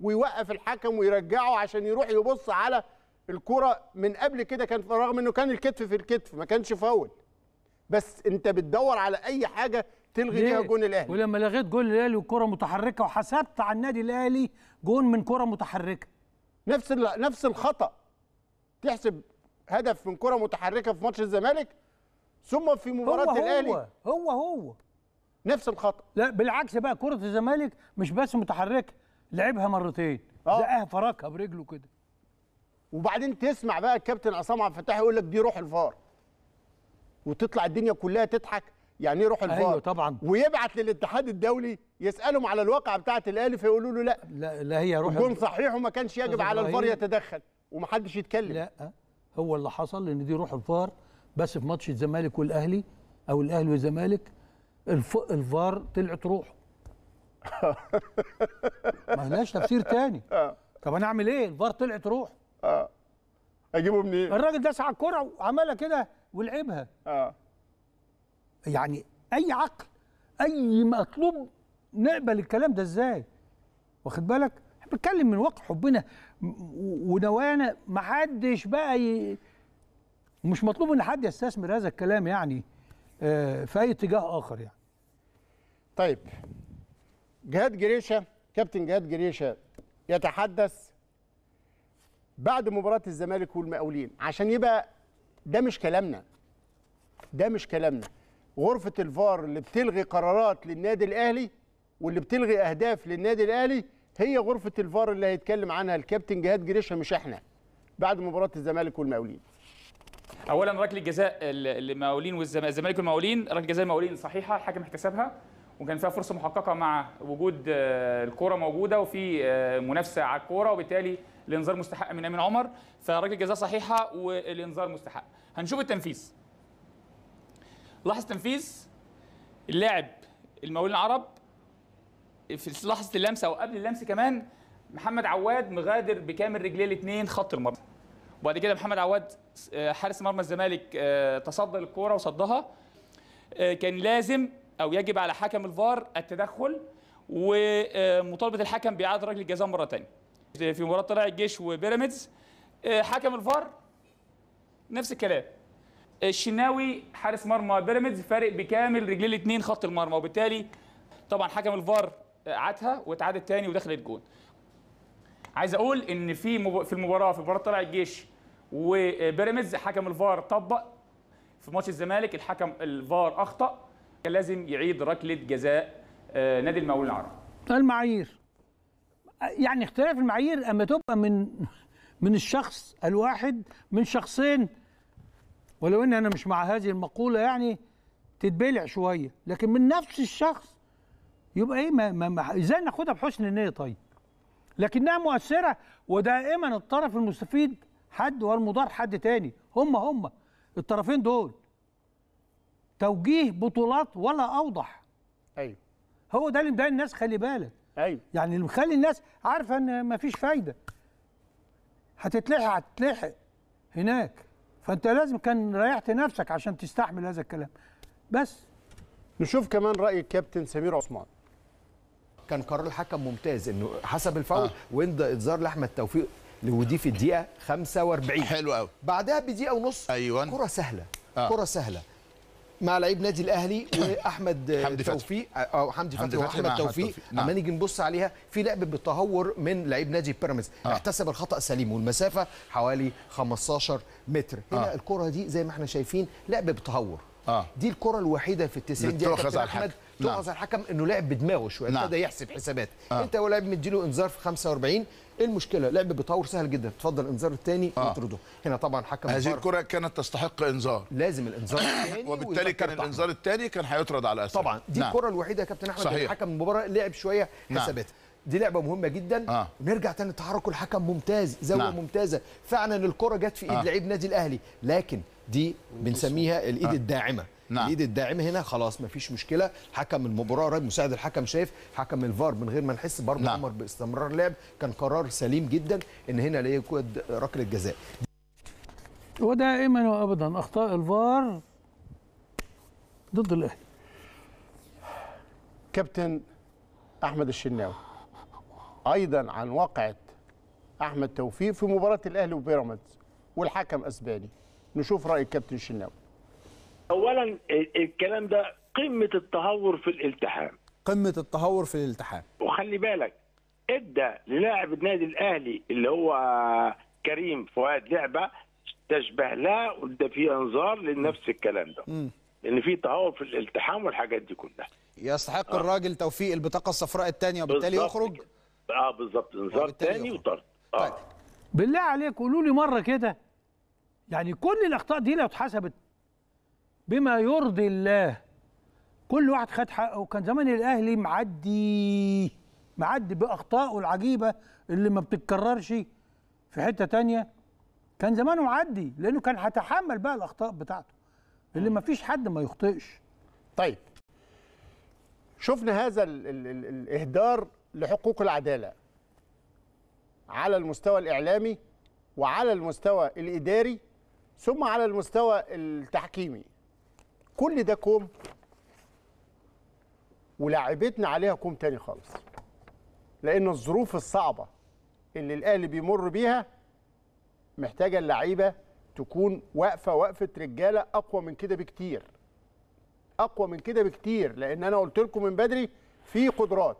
ويوقف الحكم ويرجعه عشان يروح يبص على الكرة من قبل كده كان رغم انه كان الكتف في الكتف ما كانش فاول بس انت بتدور على اي حاجه تلغي بيها جون الاهلي ولما لغيت جون الاهلي وكره متحركه وحسبت على النادي الاهلي جون من كره متحركه نفس نفس الخطا تحسب هدف من كره متحركه في ماتش الزمالك ثم في مباراه هو الاهلي هو هو هو نفس الخطا لا بالعكس بقى كره الزمالك مش بس متحركه لعبها مرتين آه. لقاها فركها برجله كده وبعدين تسمع بقى الكابتن عصام عبد الفتاح يقول لك دي روح الفار وتطلع الدنيا كلها تضحك يعني ايه روح أيوة، الفار ايوه طبعا ويبعت للاتحاد الدولي يسالهم على الواقعه بتاعه الاهلي فيقولوا له لا لا, لا هي روح الجون صحيح وما كانش يجب على الفار يتدخل ومحدش يتكلم لا هو اللي حصل ان دي روح الفار بس في ماتش الزمالك والاهلي او الاهلي والزمالك الفار طلعت روحه ما لهاش تفسير تاني آه. طب انا اعمل ايه الفار طلعت روحه اه اجيبه منين؟ إيه؟ الراجل داس على الكرة وعملها كده ولعبها اه يعني اي عقل اي مطلوب نقبل الكلام ده ازاي؟ واخد بالك؟ احنا بنتكلم من واقع حبنا ونوانا ما حدش بقى ي... مش مطلوب ان حد يستثمر هذا الكلام يعني آه، في اي اتجاه اخر يعني. طيب جهاد جريشه كابتن جهاد جريشه يتحدث بعد مباراه الزمالك والمقاولين عشان يبقى ده مش كلامنا ده مش كلامنا غرفه الفار اللي بتلغي قرارات للنادي الاهلي واللي بتلغي اهداف للنادي الاهلي هي غرفه الفار اللي هيتكلم عنها الكابتن جهاد جريشه مش احنا بعد مباراه الزمالك والمقاولين اولا ركله جزاء المقاولين والزمالك والمقاولين ركله جزاء المقاولين صحيحه الحكم احتسبها وكان فيها فرصه محققه مع وجود آه، الكوره موجوده وفي آه، منافسه على الكوره وبالتالي الانذار مستحق من امين عمر فركله جزاء صحيحه والانذار مستحق هنشوف التنفيذ لاحظ تنفيذ اللاعب المقاولين العرب في لحظه اللمسه او قبل اللمس كمان محمد عواد مغادر بكامل رجليه الاثنين خط المرمى وبعد كده محمد عواد آه، حارس مرمى الزمالك آه، تصدى للكوره وصدها آه، كان لازم او يجب على حكم الفار التدخل ومطالبه الحكم باعاده ركله الجزاء مره ثانيه في مباراه طلع الجيش وبيراميدز آه، حكم الفار نفس الكلام آه، الشناوي حارس مرمى بيراميدز فارق بكامل رجلين الاثنين خط المرمى وبالتالي طبعا حكم الفار آه، عادها واتعادت ثاني ودخلت جون عايز اقول ان في في المباراه في مباراه طلع الجيش وبيراميدز حكم الفار طبق في ماتش الزمالك الحكم الفار اخطا كان لازم يعيد ركله جزاء نادي المقاولين العرب المعايير يعني اختلاف المعايير اما تبقى من من الشخص الواحد من شخصين ولو ان انا مش مع هذه المقوله يعني تتبلع شويه لكن من نفس الشخص يبقى ايه ما ما ازاي ناخدها بحسن النيه طيب لكنها مؤثره ودائما الطرف المستفيد حد والمضار حد تاني هم هم الطرفين دول توجيه بطولات ولا اوضح ايوه هو ده اللي مضايق الناس خلي بالك ايوه يعني اللي مخلي الناس عارفه ان مفيش فايده هتتلحق هتتلحق هناك فانت لازم كان ريحت نفسك عشان تستحمل هذا الكلام بس نشوف كمان راي الكابتن سمير عثمان كان قرار الحكم ممتاز انه حسب الفاول آه. وند اتزار لاحمد توفيق لودي في الدقيقه 45 حلو قوي بعدها بدقيقه ونص ايوه كره سهله آه. كره سهله مع لعيب نادي الاهلي واحمد حمدي توفيق او حمدي فتحي واحمد توفيق لما نعم. نيجي نبص عليها في لعب بالتهور من لعيب نادي بيراميدز آه. احتسب الخطا سليم والمسافه حوالي 15 متر هنا آه. الكره دي زي ما احنا شايفين لعب بالتهور آه. دي الكره الوحيده في ال 90 دقيقه احمد على الحكم تؤخذ نعم. على الحكم انه لعب بدماغه شويه نعم. ابتدى نعم. يحسب حسابات آه. انت هو لعيب مديله انذار في 45 ايه المشكله لعب بطور سهل جدا اتفضل انذار الثاني آه. اطرده هنا طبعا حكم هذه الكره كانت تستحق انذار لازم الانذار وبالتالي كان الانذار الثاني كان هيطرد على اساس طبعا دي نعم. الكره الوحيده يا كابتن احمد حكم المباراه لعب شويه نعم. حسابات نعم. دي لعبه مهمه جدا آه. نرجع تاني تحرك الحكم ممتاز زاويه نعم. ممتازه فعلا الكره جت في ايد آه. لعيب نادي الاهلي لكن دي بنسميها الايد آه. الداعمه نعم. الايد الداعمه هنا خلاص مفيش مشكله حكم المباراه راجل مساعد الحكم شايف حكم الفار من غير ما نحس برضه نعم. امر باستمرار لعب كان قرار سليم جدا ان هنا ليه ركله جزاء ودائما وابدا اخطاء الفار ضد الاهلي كابتن احمد الشناوي ايضا عن واقعه احمد توفيق في مباراه الاهلي وبيراميدز والحكم اسباني نشوف راي الكابتن الشناوي اولا الكلام ده قمه التهور في الالتحام قمه التهور في الالتحام وخلي بالك ادى للاعب النادي الاهلي اللي هو كريم فؤاد لعبه تشبه لها وده في انظار لنفس الكلام ده م. لان في تهور في الالتحام والحاجات دي كلها يستحق آه. الراجل توفيق البطاقه الصفراء الثانيه وبالتالي يخرج اه بالظبط انذار ثاني وطرد طيب. آه. طيب بالله عليك قولوا لي مره كده يعني كل الاخطاء دي لو اتحسبت بما يرضي الله كل واحد خد حقه كان زمان الاهلي معدي معدي باخطائه العجيبه اللي ما بتتكررش في حته تانية كان زمانه معدي لانه كان هيتحمل بقى الاخطاء بتاعته اللي ما فيش حد ما يخطئش طيب شفنا هذا الـ الـ الـ الاهدار لحقوق العداله على المستوى الاعلامي وعلى المستوى الاداري ثم على المستوى التحكيمي كل ده كوم ولعبتنا عليها كوم تاني خالص لان الظروف الصعبه اللي الاهلي بيمر بيها محتاجه اللعيبه تكون واقفه وقفه رجاله اقوى من كده بكتير اقوى من كده بكتير لان انا قلت لكم من بدري في قدرات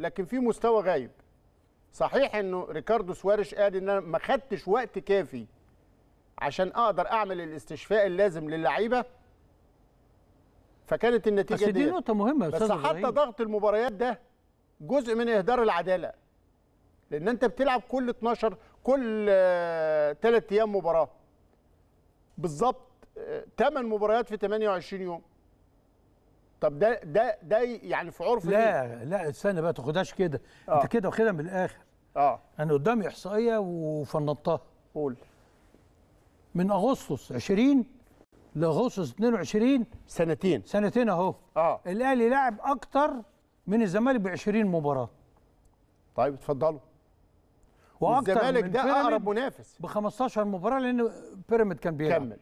لكن في مستوى غايب صحيح انه ريكاردو سوارش قال ان انا ما خدتش وقت كافي عشان اقدر اعمل الاستشفاء اللازم للعيبه فكانت النتيجه بس دي, دي نقطه مهمه بس حتى ضغط المباريات ده جزء من اهدار العداله لان انت بتلعب كل 12 كل 3 آه، ايام مباراه بالظبط 8 آه، مباريات في 28 يوم طب ده ده ده يعني في عرف لا إيه؟ لا استنى بقى تاخدهاش كده آه. انت كده واخدها من الاخر اه انا قدامي احصائيه وفنطتها قول من اغسطس 20 لاغسطس 22 سنتين سنتين اهو اه الاهلي لعب اكتر من الزمالك ب 20 مباراه طيب اتفضلوا والزمالك ده اقرب منافس ب 15 مباراه لان بيراميد كان بيلعب كمل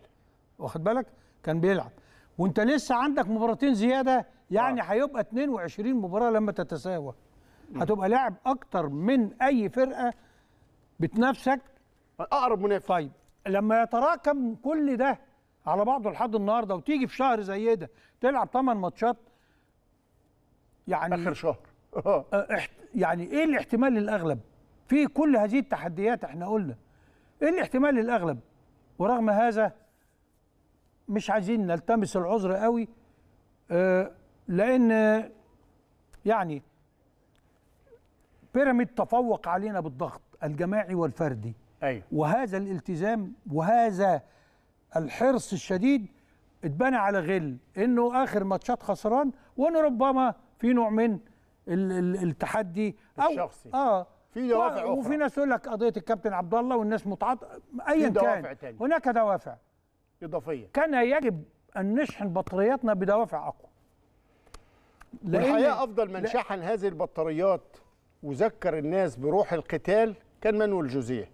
واخد بالك كان بيلعب وانت لسه عندك مباراتين زياده يعني آه. هيبقى 22 مباراه لما تتساوى هتبقى لاعب اكتر من اي فرقه بتنافسك اقرب منافس طيب لما يتراكم كل ده على بعضه لحد النهارده وتيجي في شهر زي ده تلعب 8 ماتشات يعني اخر شهر آه، يعني ايه الاحتمال الاغلب في كل هذه التحديات احنا قلنا ايه الاحتمال الاغلب ورغم هذا مش عايزين نلتمس العذر قوي آه، لان يعني بيراميد تفوق علينا بالضغط الجماعي والفردي أيوة. وهذا الالتزام وهذا الحرص الشديد اتبنى على غل انه اخر ماتشات خسران وان ربما في نوع من التحدي او الشخصي اه في دوافع اخرى وفي ناس تقول لك قضيه الكابتن عبد الله والناس متعاطفه ايا كان تاني. هناك دوافع اضافيه كان يجب ان نشحن بطارياتنا بدوافع اقوى الحقيقه افضل من شحن هذه البطاريات وذكر الناس بروح القتال كان مانويل جوزيه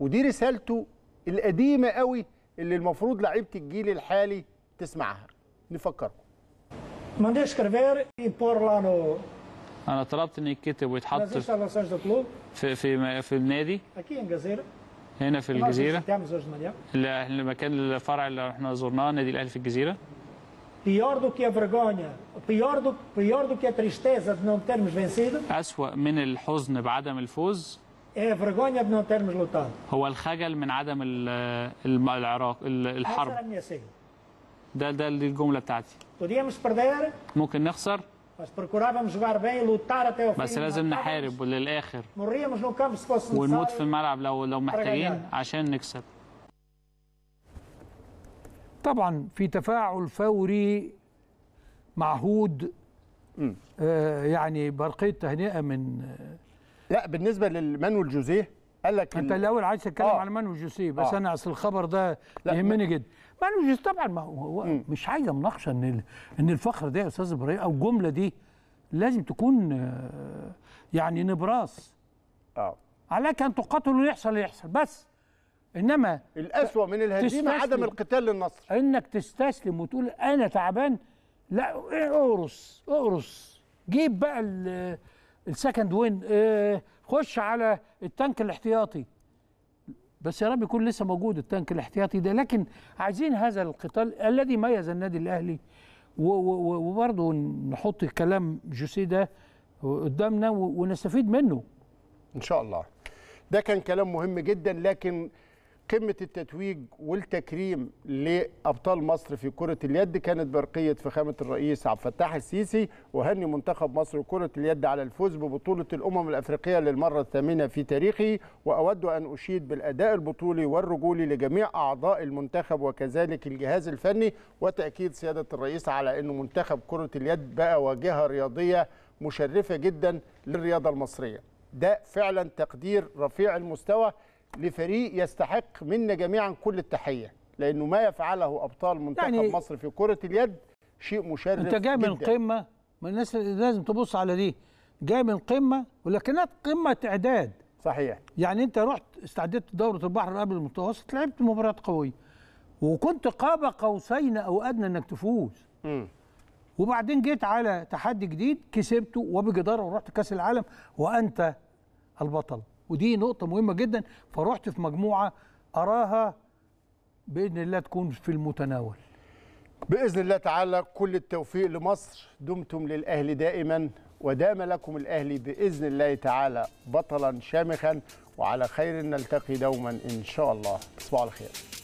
ودي رسالته القديمه قوي اللي المفروض لعيبه الجيل الحالي تسمعها نفكركم انا طلبت ان يتكتب ويتحط في في في النادي هنا في الجزيره المكان الفرع اللي احنا زرناه نادي الاهلي في الجزيره pior do que a vergonha, pior do pior do que a tristeza de não termos vencido. من الحزن بعدم الفوز. إيه، مش هو الخجل من عدم العراق الحرب ده ده الجمله بتاعتي ممكن نخسر بس لازم نحارب للاخر ونموت في الملعب لو لو محتاجين عشان نكسب طبعا في تفاعل فوري معهود آه يعني برقية تهنئة من لا بالنسبه لمانويل جوزيه قال لك انت الاول عايز تتكلم آه. على مانويل جوزيه بس آه. انا اصل الخبر ده يهمني جدا مانويل جوزيه طبعا ما هو مش عايزه مناقشه ان ان الفخر دي يا استاذ ابراهيم او الجمله دي لازم تكون آه، يعني نبراس اه عليك ان تقاتل ويحصل يحصل بس انما الاسوأ من الهزيمه عدم القتال للنصر انك تستسلم وتقول انا تعبان لا اقرص اقرص جيب بقى السكند وين آه، خش على التانك الاحتياطي بس يا رب يكون لسه موجود التانك الاحتياطي ده لكن عايزين هذا القتال الذي ميز النادي الاهلي وبرضه نحط كلام جوسيه ده قدامنا ونستفيد منه ان شاء الله ده كان كلام مهم جدا لكن قمه التتويج والتكريم لابطال مصر في كره اليد كانت برقيه فخامه الرئيس عبد الفتاح السيسي وهني منتخب مصر كره اليد على الفوز ببطوله الامم الافريقيه للمره الثامنه في تاريخه واود ان اشيد بالاداء البطولي والرجولي لجميع اعضاء المنتخب وكذلك الجهاز الفني وتاكيد سياده الرئيس على انه منتخب كره اليد بقى واجهه رياضيه مشرفه جدا للرياضه المصريه ده فعلا تقدير رفيع المستوى لفريق يستحق منا جميعا كل التحيه لانه ما يفعله ابطال منتخب يعني مصر في كره اليد شيء مشرف انت جاي من قمه الناس لازم تبص على دي جاي من قمه ولكنها قمه اعداد صحيح يعني انت رحت استعدت دوره البحر قبل المتوسط لعبت مباراه قويه وكنت قاب قوسين او ادنى انك تفوز م. وبعدين جيت على تحدي جديد كسبته وبجداره ورحت كاس العالم وانت البطل ودي نقطة مهمة جدا فرحت في مجموعة أراها بإذن الله تكون في المتناول بإذن الله تعالى كل التوفيق لمصر دمتم للأهل دائما ودام لكم الأهل بإذن الله تعالى بطلا شامخا وعلى خير نلتقي دوما إن شاء الله تصبحوا على خير